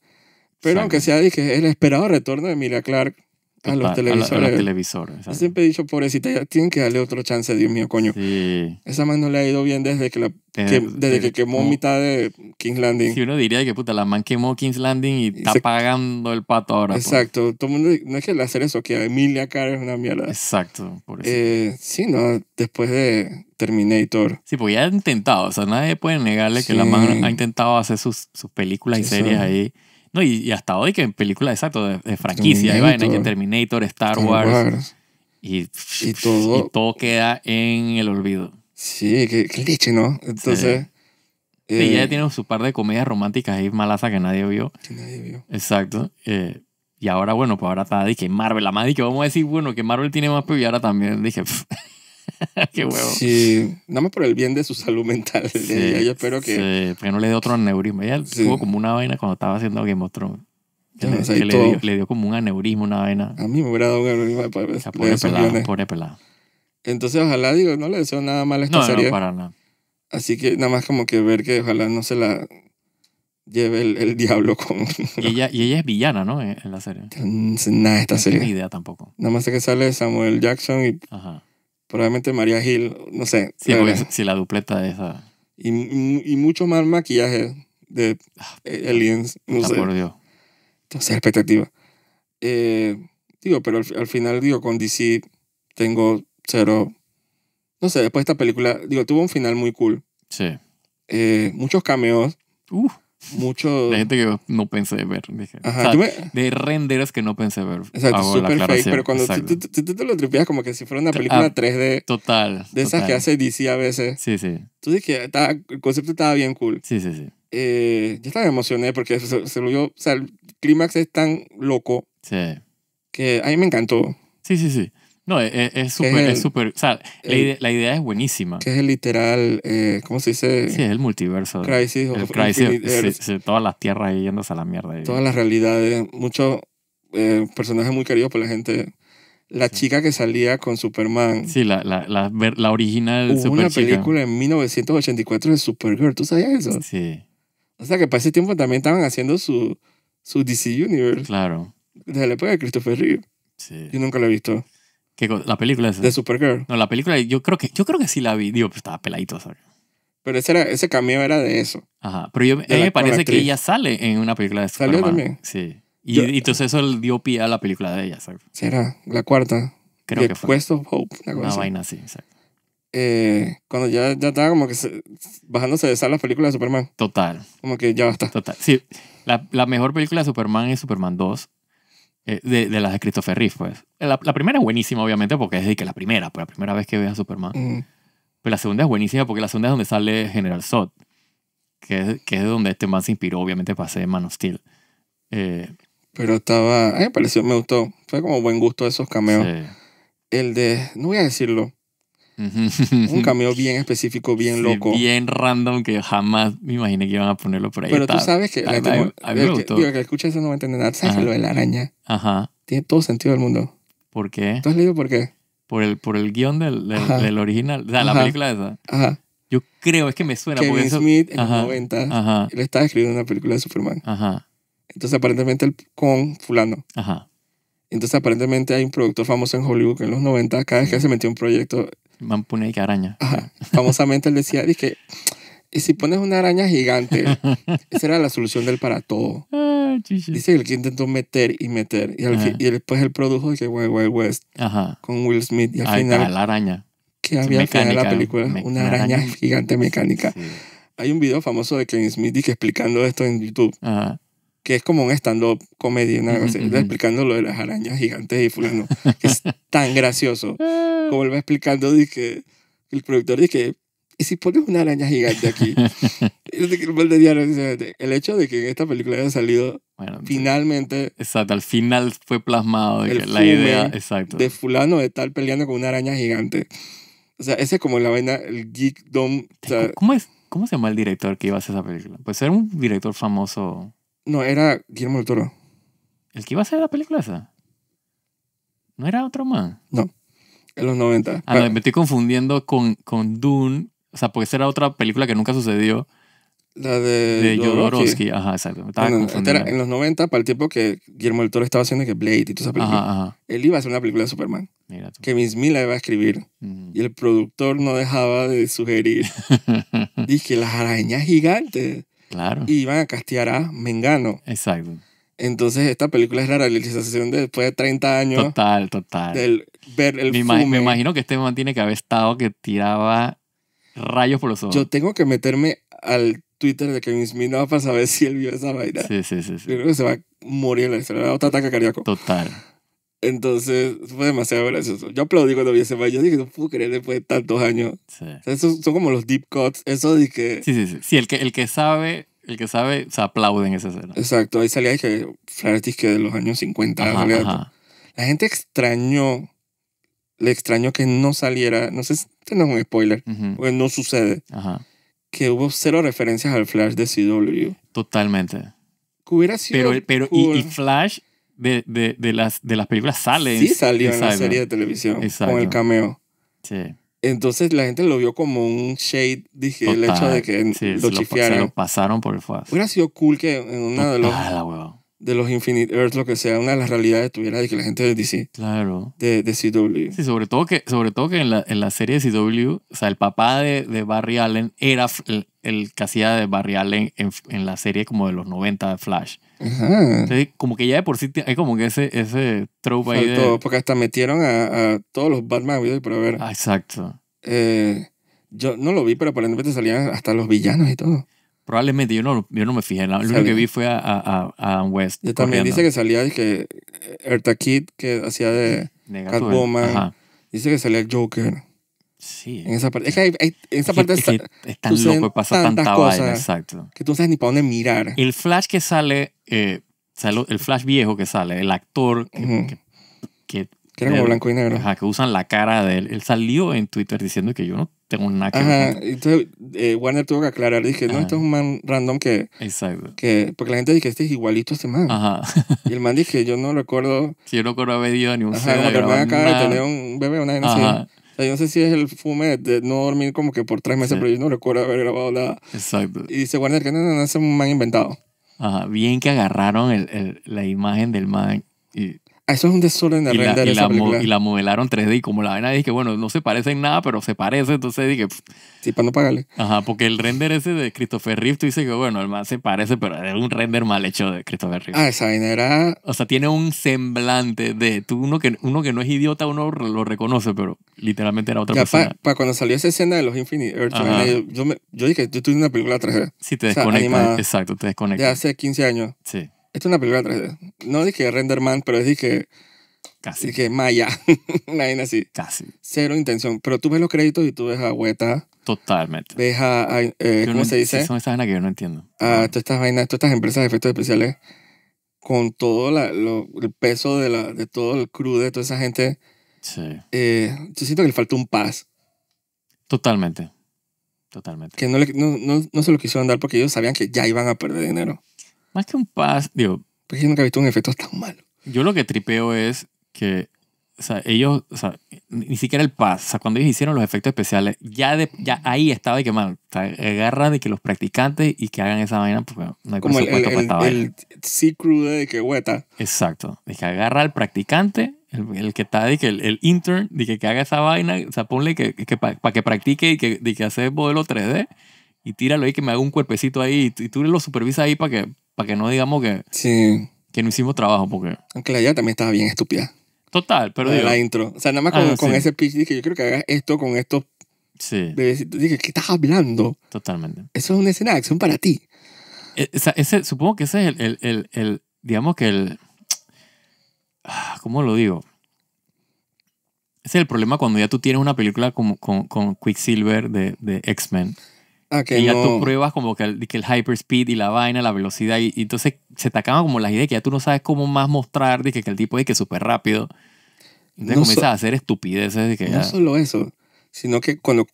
Pero aunque sea, dije, el esperado retorno de Emilia Clark, a los televisores. A, siempre he dicho, pobrecita, tienen que darle otro chance, Dios mío, coño. Esa man no le ha ido bien desde que, la, desde, que, quemó mitad de King's Landing. Si uno diría que, puta, la man quemó King's Landing y, está pagando el pato ahora. Pues. Exacto. no es que le hacer eso, que Emilia Carr es una mierda. Exacto. Por eso. Eh, sí, no, después de Terminator. Sí, pues ya ha intentado. O sea, nadie puede negarle que la man ha intentado hacer sus, sus películas y series ahí no, y, hasta hoy que en películas, exacto, de, franquicia, Terminator, en Terminator, Star, Wars, Y, y, todo, y, todo, queda en el olvido. Sí, qué, leche, ¿no? Entonces... Eh, tiene su par de comedias románticas ahí malaza que nadie vio. Que nadie vio. Exacto. Eh, y ahora, bueno, pues ahora está, dije, Marvel, la madre que vamos a decir, bueno, que Marvel tiene más, pero y ahora también, dije, Qué huevo. Sí, nada más por el bien de su salud mental. Sí, Yo espero que. Sí, porque no le dé otro aneurisma. Ella tuvo como una vaina cuando estaba haciendo Game of Thrones. Que, le, dio, como un aneurisma, una vaina. A mí me hubiera dado un aneurisma. Entonces, ojalá, digo, no le deseo nada mal a esta serie. No, para nada. Así que nada más como que ver que ojalá no se la lleve el, el diablo con... Y ella, y ella es villana, ¿no? En, la serie. Nada, esta serie. ni idea tampoco. Nada más que sale Samuel Jackson y... Ajá Probablemente María Gil, no sé. Sí, si la dupleta esa. Y, mucho más maquillaje de aliens, ah, no sé. Dios. Entonces, expectativa. Eh, digo, pero al, final, digo, con DC tengo cero. No sé, después de esta película, digo, tuvo un final muy cool. Sí. Eh, muchos cameos. Uf. Uh mucho. La gente que no pensé ver. Ajá, De renderas que no pensé ver. Exacto, súper fake, pero cuando tú, tú, te lo tripeas como que si fuera una ah, película 3D. Total. De esas que hace DC a veces. Sí, sí. Tú dices que el concepto estaba bien cool. Sí, sí, sí. Eh, yo estaba emocioné porque se, lo o sea, el clímax es tan loco. Sí. Que a mí me encantó. Sí, sí, sí. No, e, e, es súper, es súper, o sea, la idea, es buenísima. Que es el literal, eh, ¿cómo se dice? Sí, el multiverso. Crisis. El crisis, todas las tierras yéndose a la mierda. Todas las realidades, muchos eh, personajes muy queridos por la gente. La chica que salía con Superman. Sí, la, la, la, la original Hubo una película en 1984 de Supergirl, ¿tú sabías eso? Sí. O sea que para ese tiempo también estaban haciendo su, su DC Universe. Claro. Desde la época de Christopher Reeve. Sí. Yo nunca lo he visto. ¿Qué la película esa. De Supergirl. No, la película, yo creo que, yo creo que sí la vi. Digo, pues estaba peladito. ¿sabes? Pero ese, era, ese cameo era de eso. Ajá. Pero yo, me parece que ella sale en una película de Superman. Salió también. Sí. Y, entonces eso dio pie a la película de ella, ¿sabes? Será, la cuarta. Creo que fue. Quest of Hope, una, vaina así, ¿sabes? Eh, cuando ya, ya estaba como que bajándose de sal la película de Superman. Total. Como que ya basta. Total. Sí, la, la mejor película de Superman es Superman 2. Eh, de, las de Christopher Reeve, pues. Eh, la, primera es buenísima, obviamente, porque es de que la primera, pues, la primera vez que ve a Superman. Mm. Pero pues la segunda es buenísima porque la segunda es donde sale General Zod, que es, que es donde este man se inspiró, obviamente, para hacer Man of Steel. Eh, pero estaba, me pareció, me gustó. Fue como buen gusto de esos cameos. El de, no voy a decirlo, un cameo bien específico, bien loco. Bien random que jamás me imaginé que iban a ponerlo por ahí. Pero tú sabes que, a, a que, escucha eso no va a nada. ¿Sabes lo de la araña? Ajá. Tiene todo sentido del mundo. ¿Por qué? ¿Tú has leído por qué? Por el, por el guión del, del, original, o la película esa. Ajá. Yo creo, es que me suena. Kevin Smith en los 90, él estaba escribiendo una película de Superman. Ajá. Entonces, aparentemente, con fulano. Ajá. Entonces, aparentemente hay un productor famoso en Hollywood que en los 90, cada vez que se metió un proyecto, man y que araña. Ajá. Famosamente él decía, dije, y si pones una araña gigante, esa era la solución del para todo. Ah, Dice el que intentó meter y meter. Y, después él produjo que Wild Wild West Ajá. con Will Smith. Y al final. la araña. Que había al final la película. una araña, gigante mecánica. Hay un video famoso de Kevin Smith explicando esto en YouTube. Ajá que es como un stand-up comedy, una, explicando lo de las arañas gigantes y fulano, es tan gracioso. Ah. Como él va explicando, el productor dice, ¿y si pones una araña gigante aquí? el hecho de que en esta película haya salido finalmente... Exacto, al final fue plasmado la idea exacto. de fulano de estar peleando con una araña gigante. O sea, ese es como la vaina, el geekdom. O ¿Cómo, es, ¿Cómo se llama el director que iba a hacer esa película? puede ser un director famoso no, era Guillermo del Toro. ¿El que iba a hacer la película esa? ¿No era otro más? No, en los 90. Ah, ah, me estoy confundiendo con, con Dune. O sea, porque esa era otra película que nunca sucedió. La de, de Jodorowsky. Ajá, exacto. Me estaba Era en los 90, para el tiempo que Guillermo del Toro estaba haciendo que Blade y toda esa película. Él iba a hacer una película de Superman. Mira tú. Que Miss Miller iba a escribir. Y el productor no dejaba de sugerir. Dije, las arañas gigantes. Y iban a castear a Mengano. Exacto. Entonces, esta película es la realización después de 30 años. Total, total. ver el me, imagino que este man tiene que haber estado que tiraba rayos por los ojos. Yo tengo que meterme al Twitter de Kevin Smith para saber si él vio esa vaina. Sí, sí, sí. Yo creo que se va a morir, la la cardíaco. Total. Entonces, fue demasiado gracioso. Yo aplaudí cuando vi ese Yo Dije, no puedo creer después de tantos años. Sí. esos son como los deep cuts. Eso de Sí, sí, sí. Sí, el que, el que sabe, el que sabe, se aplaude en esa escena. Exacto. Ahí salía que flash que de los años 50. La gente extrañó, le extrañó que no saliera, no sé, este no es un spoiler, pues porque no sucede. Ajá. Que hubo cero referencias al Flash de CW. Totalmente. Que hubiera sido... Pero, pero y, y Flash de, de, de, las, de las películas sale. Sí, salió en, la serie de televisión con el cameo. Sí. Entonces la gente lo vio como un shade, dije, el hecho de que lo chifiaran. lo pasaron por el fas. Hubiera sido cool que en una de los, de los Infinite Earth, lo que sea, una de las realidades tuviera de que la gente de DC. Claro. De, de CW. Sí, sobre todo que, sobre todo que en, la, en la serie de CW, o sea, el papá de, de Barry Allen era el, el de Barry Allen en, en, la serie como de los 90 de Flash como que ya de por sí hay como que ese, ese trope ahí. De... Porque hasta metieron a, a todos los Batman videos por haber. Ah, exacto. Eh, yo no lo vi, pero aparentemente salían hasta los villanos y todo. Probablemente, yo no, yo no me fijé. Lo único que vi fue a, a, West. Yo también dice que salía que Erta Kid, que hacía de, Catwoman. Dice que salía el Joker. Sí. En esa parte. Es que hay, en esa es parte es, tan loco que pasa tanta cosas exacto. Que tú no sabes ni para dónde mirar. El flash que sale, eh, sale el flash viejo que sale, el actor que, que era como blanco y negro. Ajá, que usan la cara de él. Él salió en Twitter diciendo que yo no tengo nada que Ajá, entonces eh, Warner tuvo que aclarar. Dije, no, este es un man random que... Exacto. Que, porque la gente dice, que este es igualito a este man. Ajá. Y el man dice, yo no recuerdo... Sí, yo no recuerdo haber ido a ningún Ajá, como que el man acaba un bebé, una así. Yo no sé si es el fume de no dormir como que por tres meses, pero yo no recuerdo haber grabado nada. Exacto. Y dice Warner que no, no, no, es un man inventado. Ajá, bien que agarraron el, la imagen del man y eso es un desorden de y la, y, la y la modelaron 3D y como la vaina que bueno, no se parece en nada, pero se parece, entonces dije... Sí, para no pagarle. Ajá, porque el render ese de Christopher Reeve, tú dices que, bueno, el más se parece, pero es un render mal hecho de Christopher Reeve. Ah, esa vaina era... O sea, tiene un semblante de... Tú, uno, que, uno que no es idiota, uno lo reconoce, pero literalmente era otra ya, persona. Para cuando salió esa escena de los Infinite Earth, yo, me, yo, dije, yo estoy en una película 3D. Sí, te desconectas. exacto, te desconectas. Ya hace 15 años. Sí. Esto es una película 3 No dije Renderman, pero dije. Casi. Dije Maya. una vaina así. Casi. Cero intención. Pero tú ves los créditos y tú ves a Hueta. Totalmente. Ves a. Eh, ¿Cómo se dice? Son esas vainas que yo no entiendo. A todas estas vainas, todas estas empresas de efectos especiales con todo lo, el peso de, la, de todo el crew de toda esa gente. Sí. Eh, yo siento que le faltó un paz. Totalmente. Totalmente. Que no, le, no, no, no, se lo quisieron dar porque ellos sabían que ya iban a perder dinero. Más que un pass, digo. Pues yo nunca he visto un efecto tan malo. Yo lo que tripeo es que o sea, ellos, o sea, ni siquiera el pass, o sea, cuando ellos hicieron los efectos especiales, ya, de, ya ahí estaba de que, mal o sea, agarra de que los practicantes y que hagan esa vaina, porque no hay Como el, el, para esta el, el sí crudo de que hueta. Exacto, de que agarra al practicante, el, que está, de que el, intern, de que, haga esa vaina, o sea, ponle que, que para que practique y que, de que hace modelo 3D y tíralo ahí que me haga un cuerpecito ahí y tú lo supervisas ahí para que, para que no digamos que, que no hicimos trabajo. Porque... Aunque la idea también estaba bien estúpida. Total, pero... La, la intro. O sea, nada más con, ah, ese pitch dije, yo creo que hagas esto con estos sí. bebecitos. Dije, ¿qué estás hablando? Totalmente. Eso es una escena de acción para ti. E, ese, supongo que ese es el, digamos que el, ah, ¿cómo lo digo? Ese es el problema cuando ya tú tienes una película como con, con Quicksilver de, de X-Men. Y ah, ya tú pruebas como que el, que el hyperspeed y la vaina, la velocidad, y, entonces se te acaban como las ideas que ya tú no sabes cómo más mostrar, de que, el tipo es que súper rápido. Entonces no comienzas a hacer estupideces. De no solo eso, sino que cuando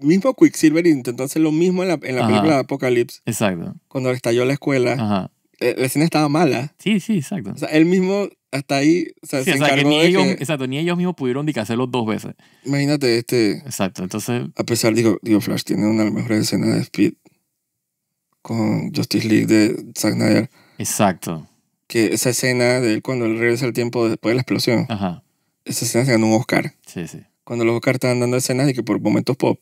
mismo Quicksilver intentó hacer lo mismo en la, en película Apocalypse. Exacto. Cuando estalló la escuela, eh, la escena estaba mala. Sí, sí, exacto. O sea, él mismo hasta ahí, o sea, se ni de ellos, que... ni mismos pudieron hacerlo dos veces. Imagínate este... Exacto, entonces... A pesar, digo, digo Flash tiene una de las mejores escenas de Speed con Justice League de Zack Snyder. Exacto. Que esa escena de él cuando él regresa al tiempo después de la explosión. Esa escena se ganó un Oscar. Sí, sí. Cuando los Oscars están dando escenas y que por momentos pop,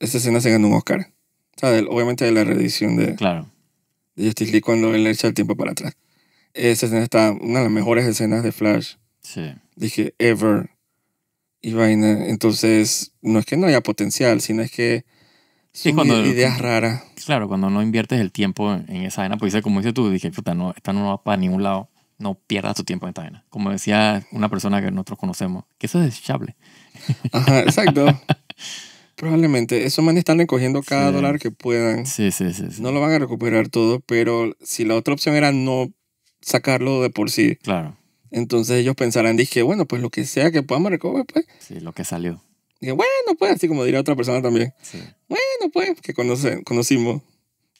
esa escena se ganó un Oscar. O sea, obviamente de la reedición de... Claro. De Justice League cuando él echa el tiempo para atrás. Esa escena está una de las mejores escenas de Flash. Sí. Dije, ever. Y vaina. Entonces, no es que no haya potencial, sino es que sí, cuando, ideas raras. Claro, cuando no inviertes el tiempo en esa vaina, pues como dices tú, dije, puta, no, esta no va para ningún lado. No pierdas tu tiempo en esta vaina. Como decía una persona que nosotros conocemos, que eso es desechable. Ajá, exacto. Probablemente. Esos manes están recogiendo cada dólar que puedan. Sí, sí, sí, sí, No lo van a recuperar todo, pero si la otra opción era no sacarlo de por sí. Claro. Entonces ellos pensarán, dije, bueno, pues lo que sea que podamos recoger, pues. Sí, lo que salió. Dije, bueno, pues, así como diría otra persona también. Sí. Bueno, pues, que conoce, conocimos.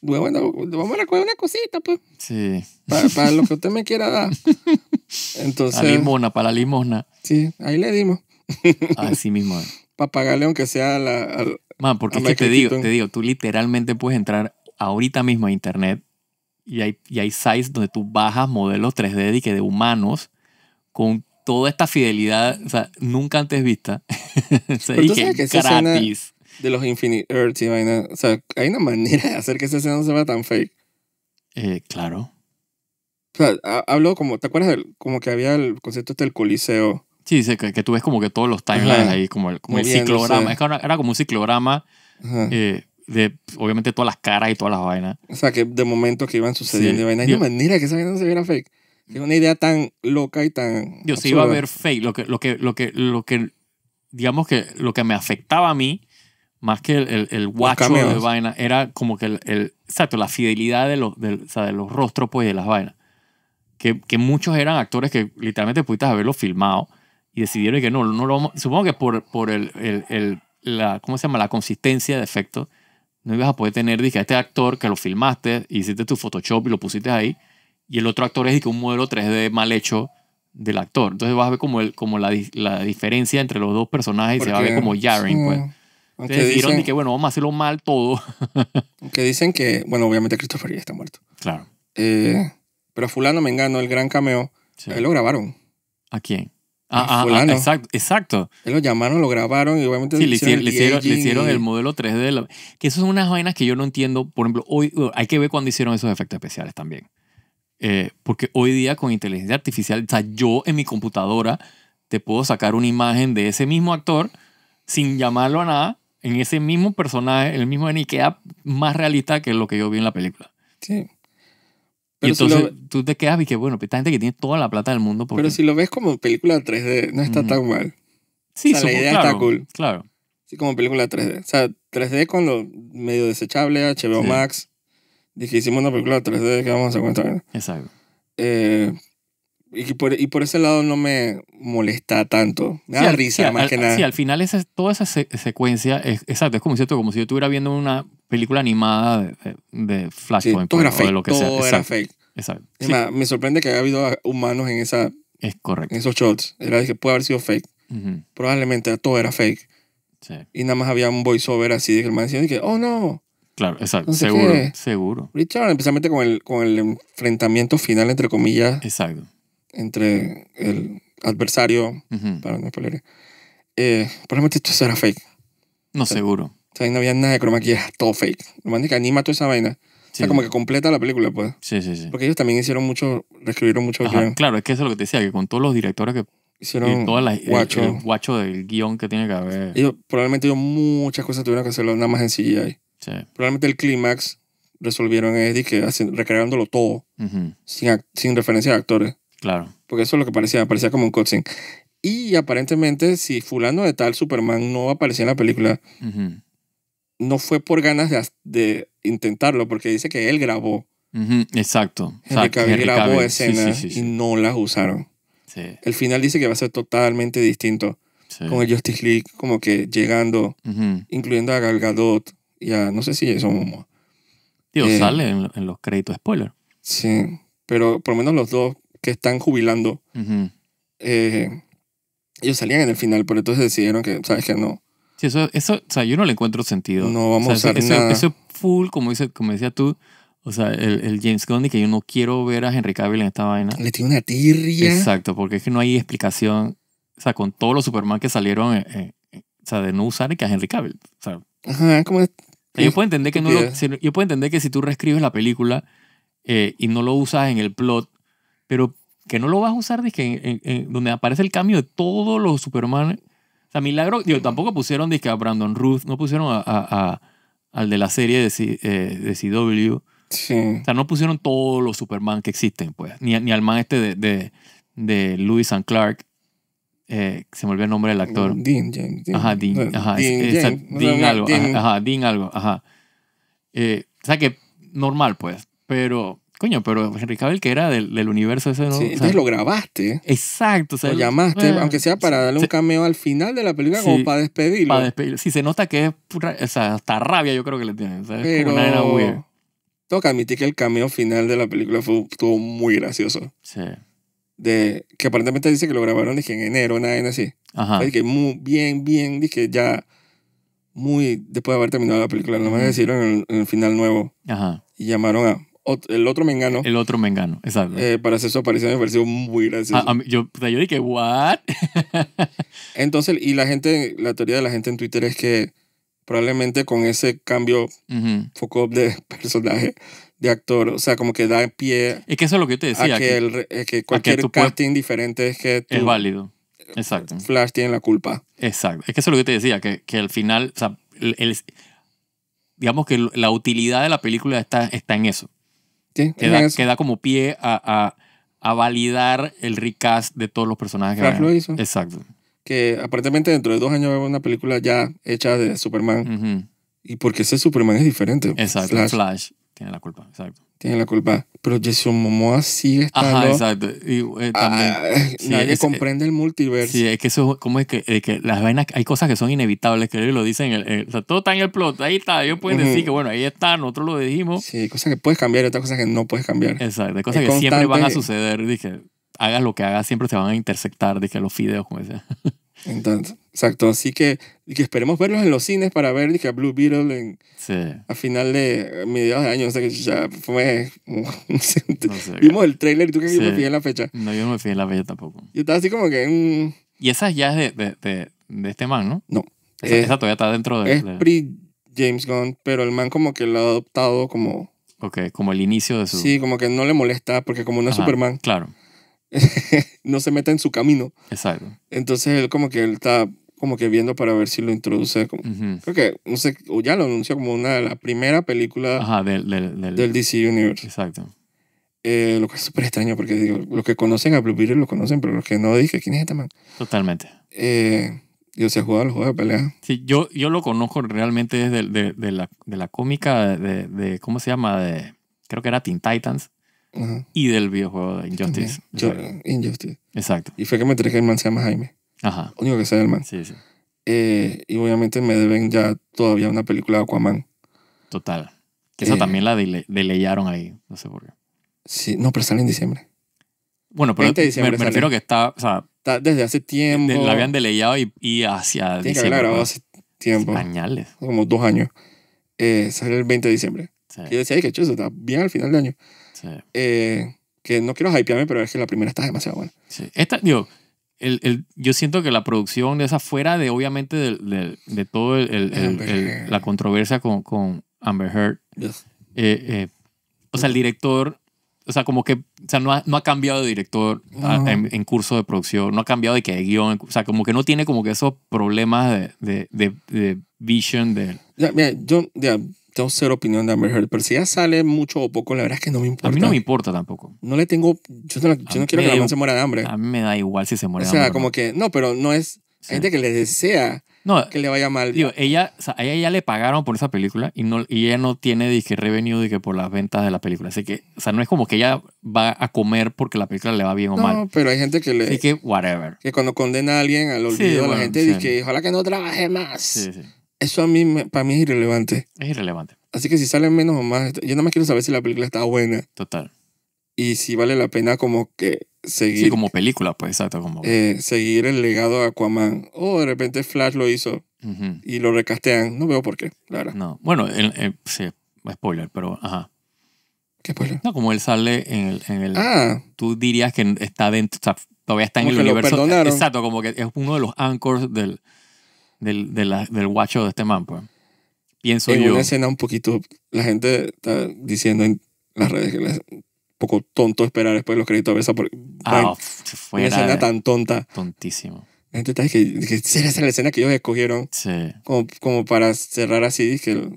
Bueno, vamos a recoger una cosita, pues. Sí. Para, lo que usted me quiera dar. Entonces. Para limona, para la limosna. Sí, ahí le dimos. Así mismo. para pagarle aunque sea la... Al, porque te digo, te digo, tú literalmente puedes entrar ahorita mismo a internet y hay, y sites donde tú bajas modelos 3D de, que de humanos con toda esta fidelidad, o sea, nunca antes vista. que es gratis. de los Infinite Earths y o sea, hay una manera de hacer que ese escena no se vea tan fake. Eh, claro. O sea, hablo como, ¿te acuerdas del, como que había el concepto este del coliseo? Sí, que, que tú ves como que todos los timelines ahí, como el, ciclograma. Es que era, como un ciclograma eh, de obviamente todas las caras y todas las vainas. O sea, que de momentos que iban sucediendo de vainas. Yo, mira que esa vaina no se viera fake. Mm. Es una idea tan loca y tan. Yo sí iba a ver fake. Lo que, lo que, lo que, lo que, digamos que lo que me afectaba a mí, más que el, el, guacho de vaina, era como que el, exacto, la fidelidad de los, de, o sea, de los rostros pues, de las vainas. Que, que muchos eran actores que literalmente pudiste haberlo filmado y decidieron que no, no lo Supongo que por, por el, el, el, la, ¿cómo se llama? La consistencia de efectos no ibas a poder tener, dije, a este actor que lo filmaste, hiciste tu Photoshop y lo pusiste ahí, y el otro actor es dije, un modelo 3D mal hecho del actor. Entonces vas a ver como, el, como la, diferencia entre los dos personajes y se va a ver como Jaren, pues. Mm. Entonces dijeron que, bueno, vamos a hacerlo mal todo. que dicen que, bueno, obviamente Christopher ya está muerto. Claro. Eh, pero Fulano me Mengano, el gran cameo, sí. lo grabaron. ¿A quién? Ah, ah, ah exacto, exacto. lo llamaron, lo grabaron y obviamente sí, le hicieron, el modelo 3D. Que eso son unas vainas que yo no entiendo. Por ejemplo, hoy hay que ver cuando hicieron esos efectos especiales también. Eh, porque hoy día con inteligencia artificial, o sea, yo en mi computadora te puedo sacar una imagen de ese mismo actor sin llamarlo a nada, en ese mismo personaje, En el mismo en más realista que lo que yo vi en la película. Sí. Pero entonces tú te quedas y que, bueno, esta gente que tiene toda la plata del mundo. Porque... Pero si lo ves como película 3D, no está tan mal. Sí, o sea, claro, está cool. Claro. Sí, como película 3D. O sea, 3D con lo medio desechable, HBO Max. Dije, hicimos una película 3D que vamos a encontrar. Exacto. Eh, y, por, y por ese lado no me molesta tanto. Me da risa más que nada. Sí, al final esa, toda esa secuencia, exacto, es como, cierto, como si yo estuviera viendo una película animada de, Flashpoint pues, todo o lo que todo sea. era fake. Exacto. me sorprende que haya habido humanos en esa es correcto. esos shots era de que puede haber sido fake. Probablemente todo era fake. Y nada más había un voiceover así de que el man decía que oh no. Claro, exacto, seguro, seguro. Richard, especialmente con el con el enfrentamiento final entre comillas. Exacto. Entre el adversario para no eh, probablemente esto será fake. No, seguro ahí no había nada de cromaquilla. todo fake. Lo más que anima toda esa vaina. sea, como que completa la película, pues. Sí, sí, sí. Porque ellos también hicieron mucho, reescribieron mucho. claro, es que eso es lo que te decía, que con todos los directores que hicieron guacho. guacho del guión que tiene que haber. probablemente ellos muchas cosas tuvieron que hacerlo nada más en CGI. Sí. Probablemente el clímax resolvieron es que recreándolo todo, sin, sin referencia de actores. Claro. Porque eso es lo que parecía, parecía como un cutscene. Y aparentemente, si fulano de tal Superman no aparecía en la película, no fue por ganas de, intentarlo, porque dice que él grabó. exacto. grabó escenas y no las usaron. El final dice que va a ser totalmente distinto. Con el Justice League como que llegando, incluyendo a Gal Gadot y a, no sé si eso Tío, eh, sale en, los créditos spoiler. Sí, pero por lo menos los dos que están jubilando, eh, ellos salían en el final, pero entonces decidieron que, ¿sabes que No, Sí, eso, eso, o sea, yo no le encuentro sentido. No vamos a hacer nada. Eso, full, como, dice, como decía tú, o sea, el, James Gunn y que yo no quiero ver a Henry Cavill en esta vaina. Le tiene una tirria. Exacto, porque es que no hay explicación. O sea, con todos los Superman que salieron, eh, eh, o sea, de no usar que a Henry Cavill. Ajá, como... Es? yo puedo entender que yo puedo entender que si tú reescribes la película eh, y no lo usas en el plot, pero que no lo vas a usar dije, donde aparece el cambio de todos los Superman o sea, milagro, tampoco pusieron a Brandon Ruth, no pusieron a, al de la serie de, CW. Eh, sí. O sea, no pusieron todos los Superman que existen, pues. Ni, ni al man este de, de, Louis and Clark. Eh, se me olvidó el nombre del actor. Dean James. Ajá, Dean. ajá, Dean, algo. Ajá, Dean eh, algo. Ajá. o sea que normal, pues. Pero Coño, pero pues, Henry Cavill, que era del, universo ese, ¿no? Sí, entonces lo grabaste. Exacto. O sea, lo llamaste, aunque sea para darle un cameo al final de la película, como para despedirlo. Para despedirlo. Sí, se nota que es pura, o sea, hasta rabia yo creo que le tiene. O pero... una Tengo que admitir que el cameo final de la película fue, estuvo muy gracioso. Sí. De, que aparentemente dice que lo grabaron dije, en enero, una vez así. Ajá. Dije, muy bien, bien, dije, ya muy después de haber terminado la película, nomás más el, en el final nuevo. Ajá. Y llamaron a el otro mengano. El otro mengano, exacto. Eh, para hacer su aparición me pareció muy gracioso. yo, dije, ¿what? Entonces, y la gente, la teoría de la gente en Twitter es que probablemente con ese cambio foco de personaje, de actor, o sea, como que da pie. Es que eso es lo que yo te decía. Eh, que, cualquier casting diferente es que. es válido. Eh, exacto. Flash tiene la culpa. Exacto. Es que eso es lo que yo te decía, que, al final, digamos que la utilidad de la película está, está en eso queda que, como pie a, validar el recast de todos los personajes. que Exacto. Que aparentemente dentro de dos años va a haber una película ya hecha de Superman. Y porque ese Superman es diferente. Exacto, Flash. Tiene la culpa, exacto. Tiene la culpa. Pero Jason Momoa sigue estando... Ajá, exacto. Y, eh, también, ah, nadie eh, comprende el multiverso. Sí, es que eso cómo es que, eh, que las vainas... Hay cosas que son inevitables, que ellos lo dicen. o sea, todo está en el plot. Ahí está. Ellos pueden decir que, bueno, ahí está. Nosotros lo dijimos. Sí, hay cosas que puedes cambiar y otras cosas que no puedes cambiar. Exacto. Hay cosas que siempre van a suceder. Dije, hagas lo que hagas, siempre se van a intersectar. Dije, los fideos, como decía. Entonces, exacto, así que, esperemos verlos en los cines para ver a Blue Beetle en, a final de eh, mediados de año. O sea que ya fue. vimos el trailer y tú que sí. me fijé en la fecha. No, yo no me fijé en la fecha tampoco. Yo estaba así como que. Y esa ya es de, de, de, este man, ¿no? No. Esa, esa todavía está dentro de. Es pre James Gunn, pero el man como que lo ha adoptado como. Ok, como el inicio de su. Sí, como que no le molesta porque como no es Superman. Claro. no se meta en su camino. Exacto. Entonces él como que él está como que viendo para ver si lo introduce. Como, Creo que, no sé, o ya lo anunció como una de la primera película del, del, del, DC Universe. Exacto. Eh, lo que es súper extraño porque los que conocen a Blue Beetle lo conocen, pero los que no dije, ¿quién es este man? Totalmente. yo eh, se juega los juegos de pelea. Sí, yo, yo lo conozco realmente desde de, la, de la cómica de, ¿cómo se llama? De, creo que era Teen Titans y del videojuego de Injustice. Injustice. Exacto. Y fue que me enteré que el man se llama Jaime. Ajá. Único que sea el man. Sí, sí. Eh, y obviamente me deben ya todavía una película de Aquaman. Total. Que esa eh. también la dele- ahí. No sé por qué. Sí, no, pero sale en diciembre. Bueno, pero me, refiero que está. O sea, desde hace tiempo. la habían deleyado y, y hacia diciembre. Pues. hace tiempo. Pañales. Como dos años. Eh, sale el 20 de diciembre. Que yo decía, que chulo, está bien al final del año. Sí. Eh, que no quiero hypearme, pero es que la primera está demasiado buena. Sí. Esta, digo, el, el, yo siento que la producción de esa fuera de, obviamente, de, de, de todo el, la controversia con, con Amber Heard. Eh, eh, o sea, el director, o sea, como que, o sea, no ha, no ha cambiado de director en, curso de producción, no ha cambiado de que guión, o sea, como que no tiene como que esos problemas de, de, de vision de... mira, yo, tengo cero opinión de Amber Heard, pero si ella sale mucho o poco, la verdad es que no me importa. A mí no me importa tampoco. No le tengo. Yo no, quiero que la man se muera de hambre. A mí me da igual si se muere de hambre. O sea, como que. No, pero no es. gente que le desea que le vaya mal. Digo, ella, a ella ya le pagaron por esa película y, no, y ella no tiene dije, revenue que por las ventas de la película. Así que, o sea, no es como que ella va a comer porque la película le va bien o mal. No, pero hay gente que le. que, whatever. Que cuando condena a alguien al olvido, la gente dice que ojalá que no trabaje más. sí. Eso a mí, para mí es irrelevante. Es irrelevante. Así que si salen menos o más, yo nada más quiero saber si la película está buena Total. y si vale la pena como que seguir, Sí, como película, pues, exacto. Como, eh, seguir el legado de Aquaman. O de repente Flash lo hizo y lo recastean. No veo por qué, la verdad. No, bueno, el- sí, spoiler, pero ajá. ¿Qué spoiler? No, como él sale en el... En el Ah, Tú dirías que está dentro, o sea, todavía está en el que lo universo. Exacto, como que es uno de los anchors del, del, de del guacho de este man, pues. Pienso en yo. En una escena un poquito, la gente está diciendo en las redes que es un poco tonto esperar después los créditos a ver esa. Ah, Una escena tan tonta. Tontísimo. La gente está diciendo que, esa la escena que ellos escogieron. Sí. Como, como para cerrar así, que,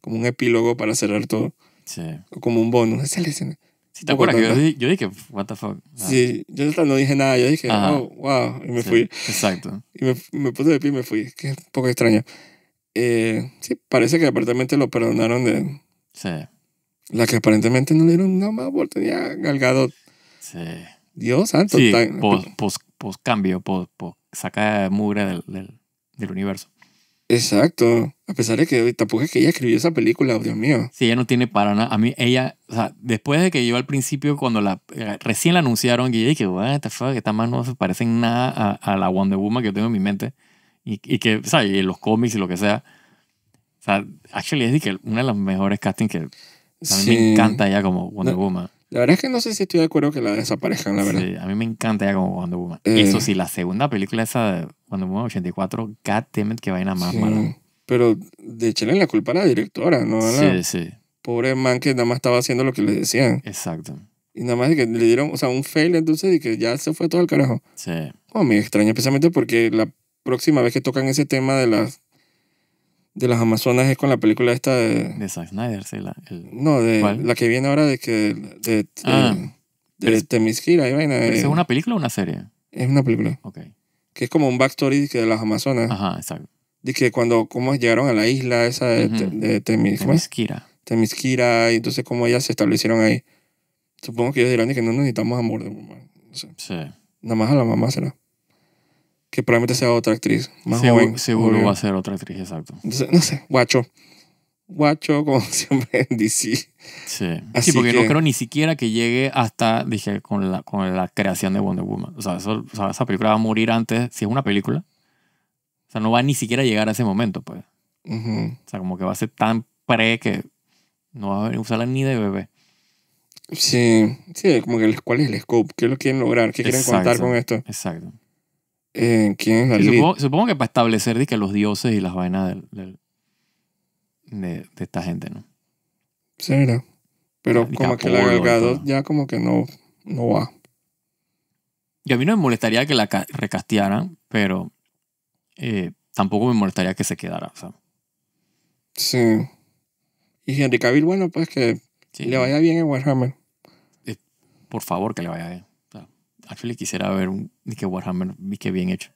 como un epílogo para cerrar todo. Sí. Como un bonus. Esa es la escena te acuerdas? Que yo, dije, what the fuck. Sí, yo no dije nada, yo dije, oh, wow, y me fui. Exacto. Y me, puse de pie y me fui, que es un poco extraño. Eh, sí, parece que aparentemente lo perdonaron de... Sí. La que aparentemente no le dieron nada más tenía Galgado. Sí. Dios santo. Sí, pues post, cambio, post, post saca mugre del, del, del universo. Exacto. A pesar de que tampoco es que ella escribió esa película, oh, Dios mío. Sí, ella no tiene para nada. A mí, ella, o sea, después de que yo al principio, cuando la eh, recién la anunciaron, y dije, what the fuck, más no se parecen nada a, la Wonder Woman que tengo en mi mente. Y, que, o sea, y los cómics y lo que sea. O sea, actually es una de las mejores castings que a mí me encanta ella como Wonder Woman. La verdad es que no sé si estoy de acuerdo que la desaparezcan, la verdad. Sí, a mí me encanta ya como cuando Woman. Eh. Eso sí, la segunda película esa de Wonder Woman 84, God damn it, que vaina más sí, Pero de echarle la culpa a la directora, ¿no? sí, sí. Pobre man que nada más estaba haciendo lo que le decían. Exacto. Y nada más que le dieron, o sea, un fail entonces y que ya se fue todo al carajo. Sí. Oh, me extraña especialmente porque la próxima vez que tocan ese tema de las de las Amazonas es con la película esta de... De Zack Snyder, sí. La, el... No, de la que viene ahora de que... De, de, ah, de, ¿Es eh. una película o una serie? Es una película. Ok. Que es como un backstory de las Amazonas. Ajá, exacto. De que cuando, cómo llegaron a la isla esa de, de y entonces cómo ellas se establecieron ahí. Supongo que ellos dirán que no necesitamos amor de mamá. No sé. Sí. Nada más a la mamá será que probablemente sea otra actriz. Más Seguro va a ser otra actriz, exacto. no sé, guacho. Guacho, como siempre DC. Sí. Así porque no creo ni siquiera que llegue hasta, dije, con la, con la creación de Wonder Woman. O sea, esa película va a morir antes, si es una película. O sea, no va ni siquiera a llegar a ese momento, pues. O sea, como que va a ser tan pre que no va a usarla ni de bebé. Sí, sí, como que cuál es el scope, qué lo quieren lograr, qué quieren contar con esto. Exacto. Eh, ¿Quién supongo, que para establecer que los dioses y las vainas de, esta gente, ¿no? Será. Pero como que, la delgado ya como que no, no va. Y a mí no me molestaría que la recastearan, pero eh, tampoco me molestaría que se quedara. Sí. Y Henry Cavill, bueno, pues que le vaya bien en Warhammer. Eh, por favor, que le vaya bien le quisiera ver un que Warhammer que bien hecho.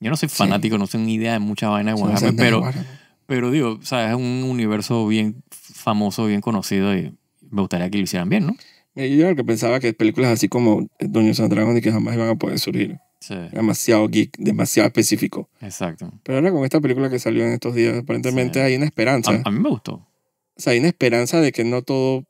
Yo no soy fanático, no tengo ni idea de mucha vaina de Warhammer, pero, pero digo, o es un universo bien famoso, bien conocido y me gustaría que lo hicieran bien, ¿no? Yo era el que pensaba que películas así como Doños and Dragons y que jamás iban a poder surgir. Demasiado geek, demasiado específico. Exacto. Pero ahora con esta película que salió en estos días, aparentemente hay una esperanza. A, a, mí me gustó. O sea, hay una esperanza de que no todo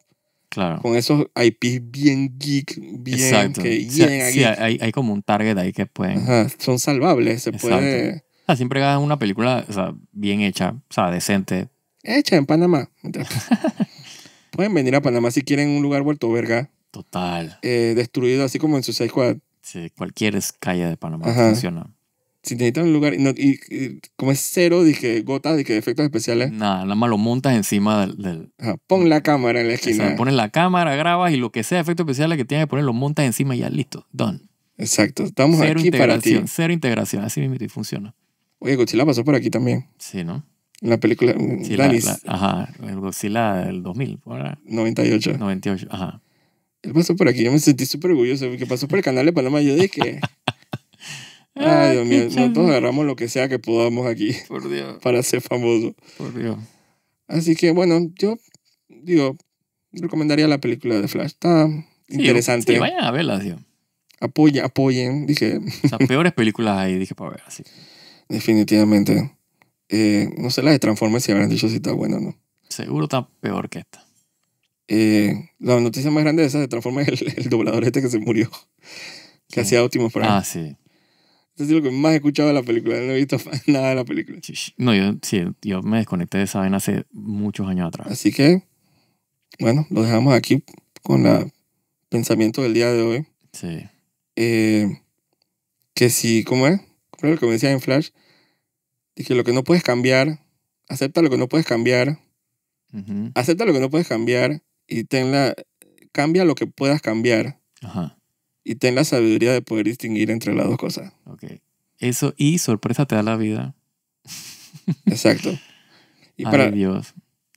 Claro. Con esos IPs bien geek, bien Exacto. sí, hay, como un target ahí que pueden. son salvables, se puede. siempre hagan una película o sea, bien hecha, o sea, decente. Hecha en Panamá. pueden venir a Panamá si quieren un lugar vuelto verga. Total. Eh, destruido, así como en su Squad. Sí, cualquier calle de Panamá funciona si necesitan un lugar y, como es cero dije gotas dije efectos especiales nada nada más lo montas encima del, del pon la cámara en la esquina o pones la cámara grabas y lo que sea efectos especiales que tienes que poner lo montas encima y ya listo done exacto estamos aquí para ti cero integración así mismo y funciona oye Godzilla pasó por aquí también sí no la película uh, sí, ajá el Godzilla del 2000 ¿verdad? 98 98 ajá él pasó por aquí yo me sentí súper orgulloso porque pasó por el canal de Panamá yo dije Ay, Dios mío, nosotros agarramos lo que sea que podamos aquí Por Dios. para ser famoso. Por Dios. Así que bueno, yo digo, recomendaría la película de Flash. Está interesante. Sí, vayan a verla, tío. Apoyen, apoyen. Dije. O sea, peores películas hay, dije, para ver. Así. Definitivamente. Eh, no sé, las de Transformers si habrán dicho si está buena o no. Seguro está peor que esta. Eh, la noticia más grande de esa de Transformers es el, doblador este que se murió. Que hacía Optimus Prime. Ah, sí es lo que más he escuchado de la película. No he visto nada de la película. No, yo, me desconecté de esa vaina hace muchos años atrás. Así que, bueno, lo dejamos aquí con el pensamiento del día de hoy. Sí. Eh, que si, ¿cómo es? ¿Cómo lo que me decía en Flash? Dije, lo que no puedes cambiar, acepta lo que no puedes cambiar. Acepta lo que no puedes cambiar y tenla, cambia lo que puedas cambiar. Ajá y ten la sabiduría de poder distinguir entre las dos cosas. Ok. Eso y sorpresa te da la vida. Exacto. Y para, Dios.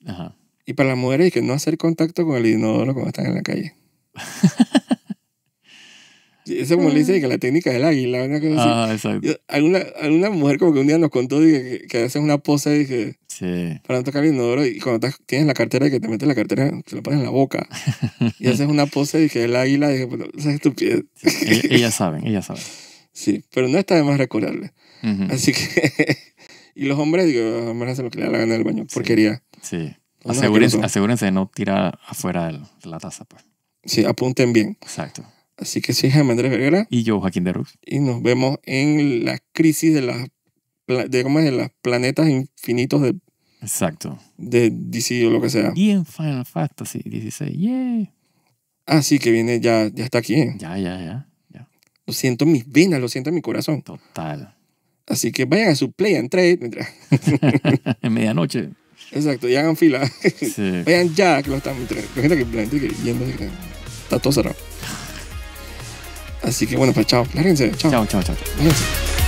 Ajá. Y para las mujeres, que no hacer contacto con el inodoro cuando están en la calle. Ese como le dice que la eh. técnica del águila, una ah, Exacto. Alguna, mujer como que un día nos contó que, haces una pose y sí. para no tocar el inodoro y cuando tienes la cartera y que te metes la cartera, te la pones en la boca y haces una pose y que el águila, dije, bueno, es estupidez. E-, ellas, saben, ellas saben. Sí, pero no está de más recordarle. Así que... y los hombres, digo, los hombres hacen lo que le da la gana del baño, porquería. Sí. Asegúrense, asegúrense, de no tirar afuera de la taza, pues. Sí, apunten bien. Exacto. Así que soy Jaime Andrés Vergara. Y yo, Joaquín de Ruz. Y nos vemos en la crisis de las, de, de las planetas infinitos de... Exacto. De DC o lo que sea. Y en Final Fantasy 16, yeah. así que viene, ya, ya está aquí. ¿eh? Ya, ya, ya, Lo siento en mis venas, lo siento en mi corazón. Total. Así que vayan a su play and trade. en medianoche. Exacto, y hagan fila. Sí. Vayan ya, que lo están. La gente que plantea que yendo, está todo cerrado. Así que bueno, pues chao. Lárguense. Chao, chao, chao. chao.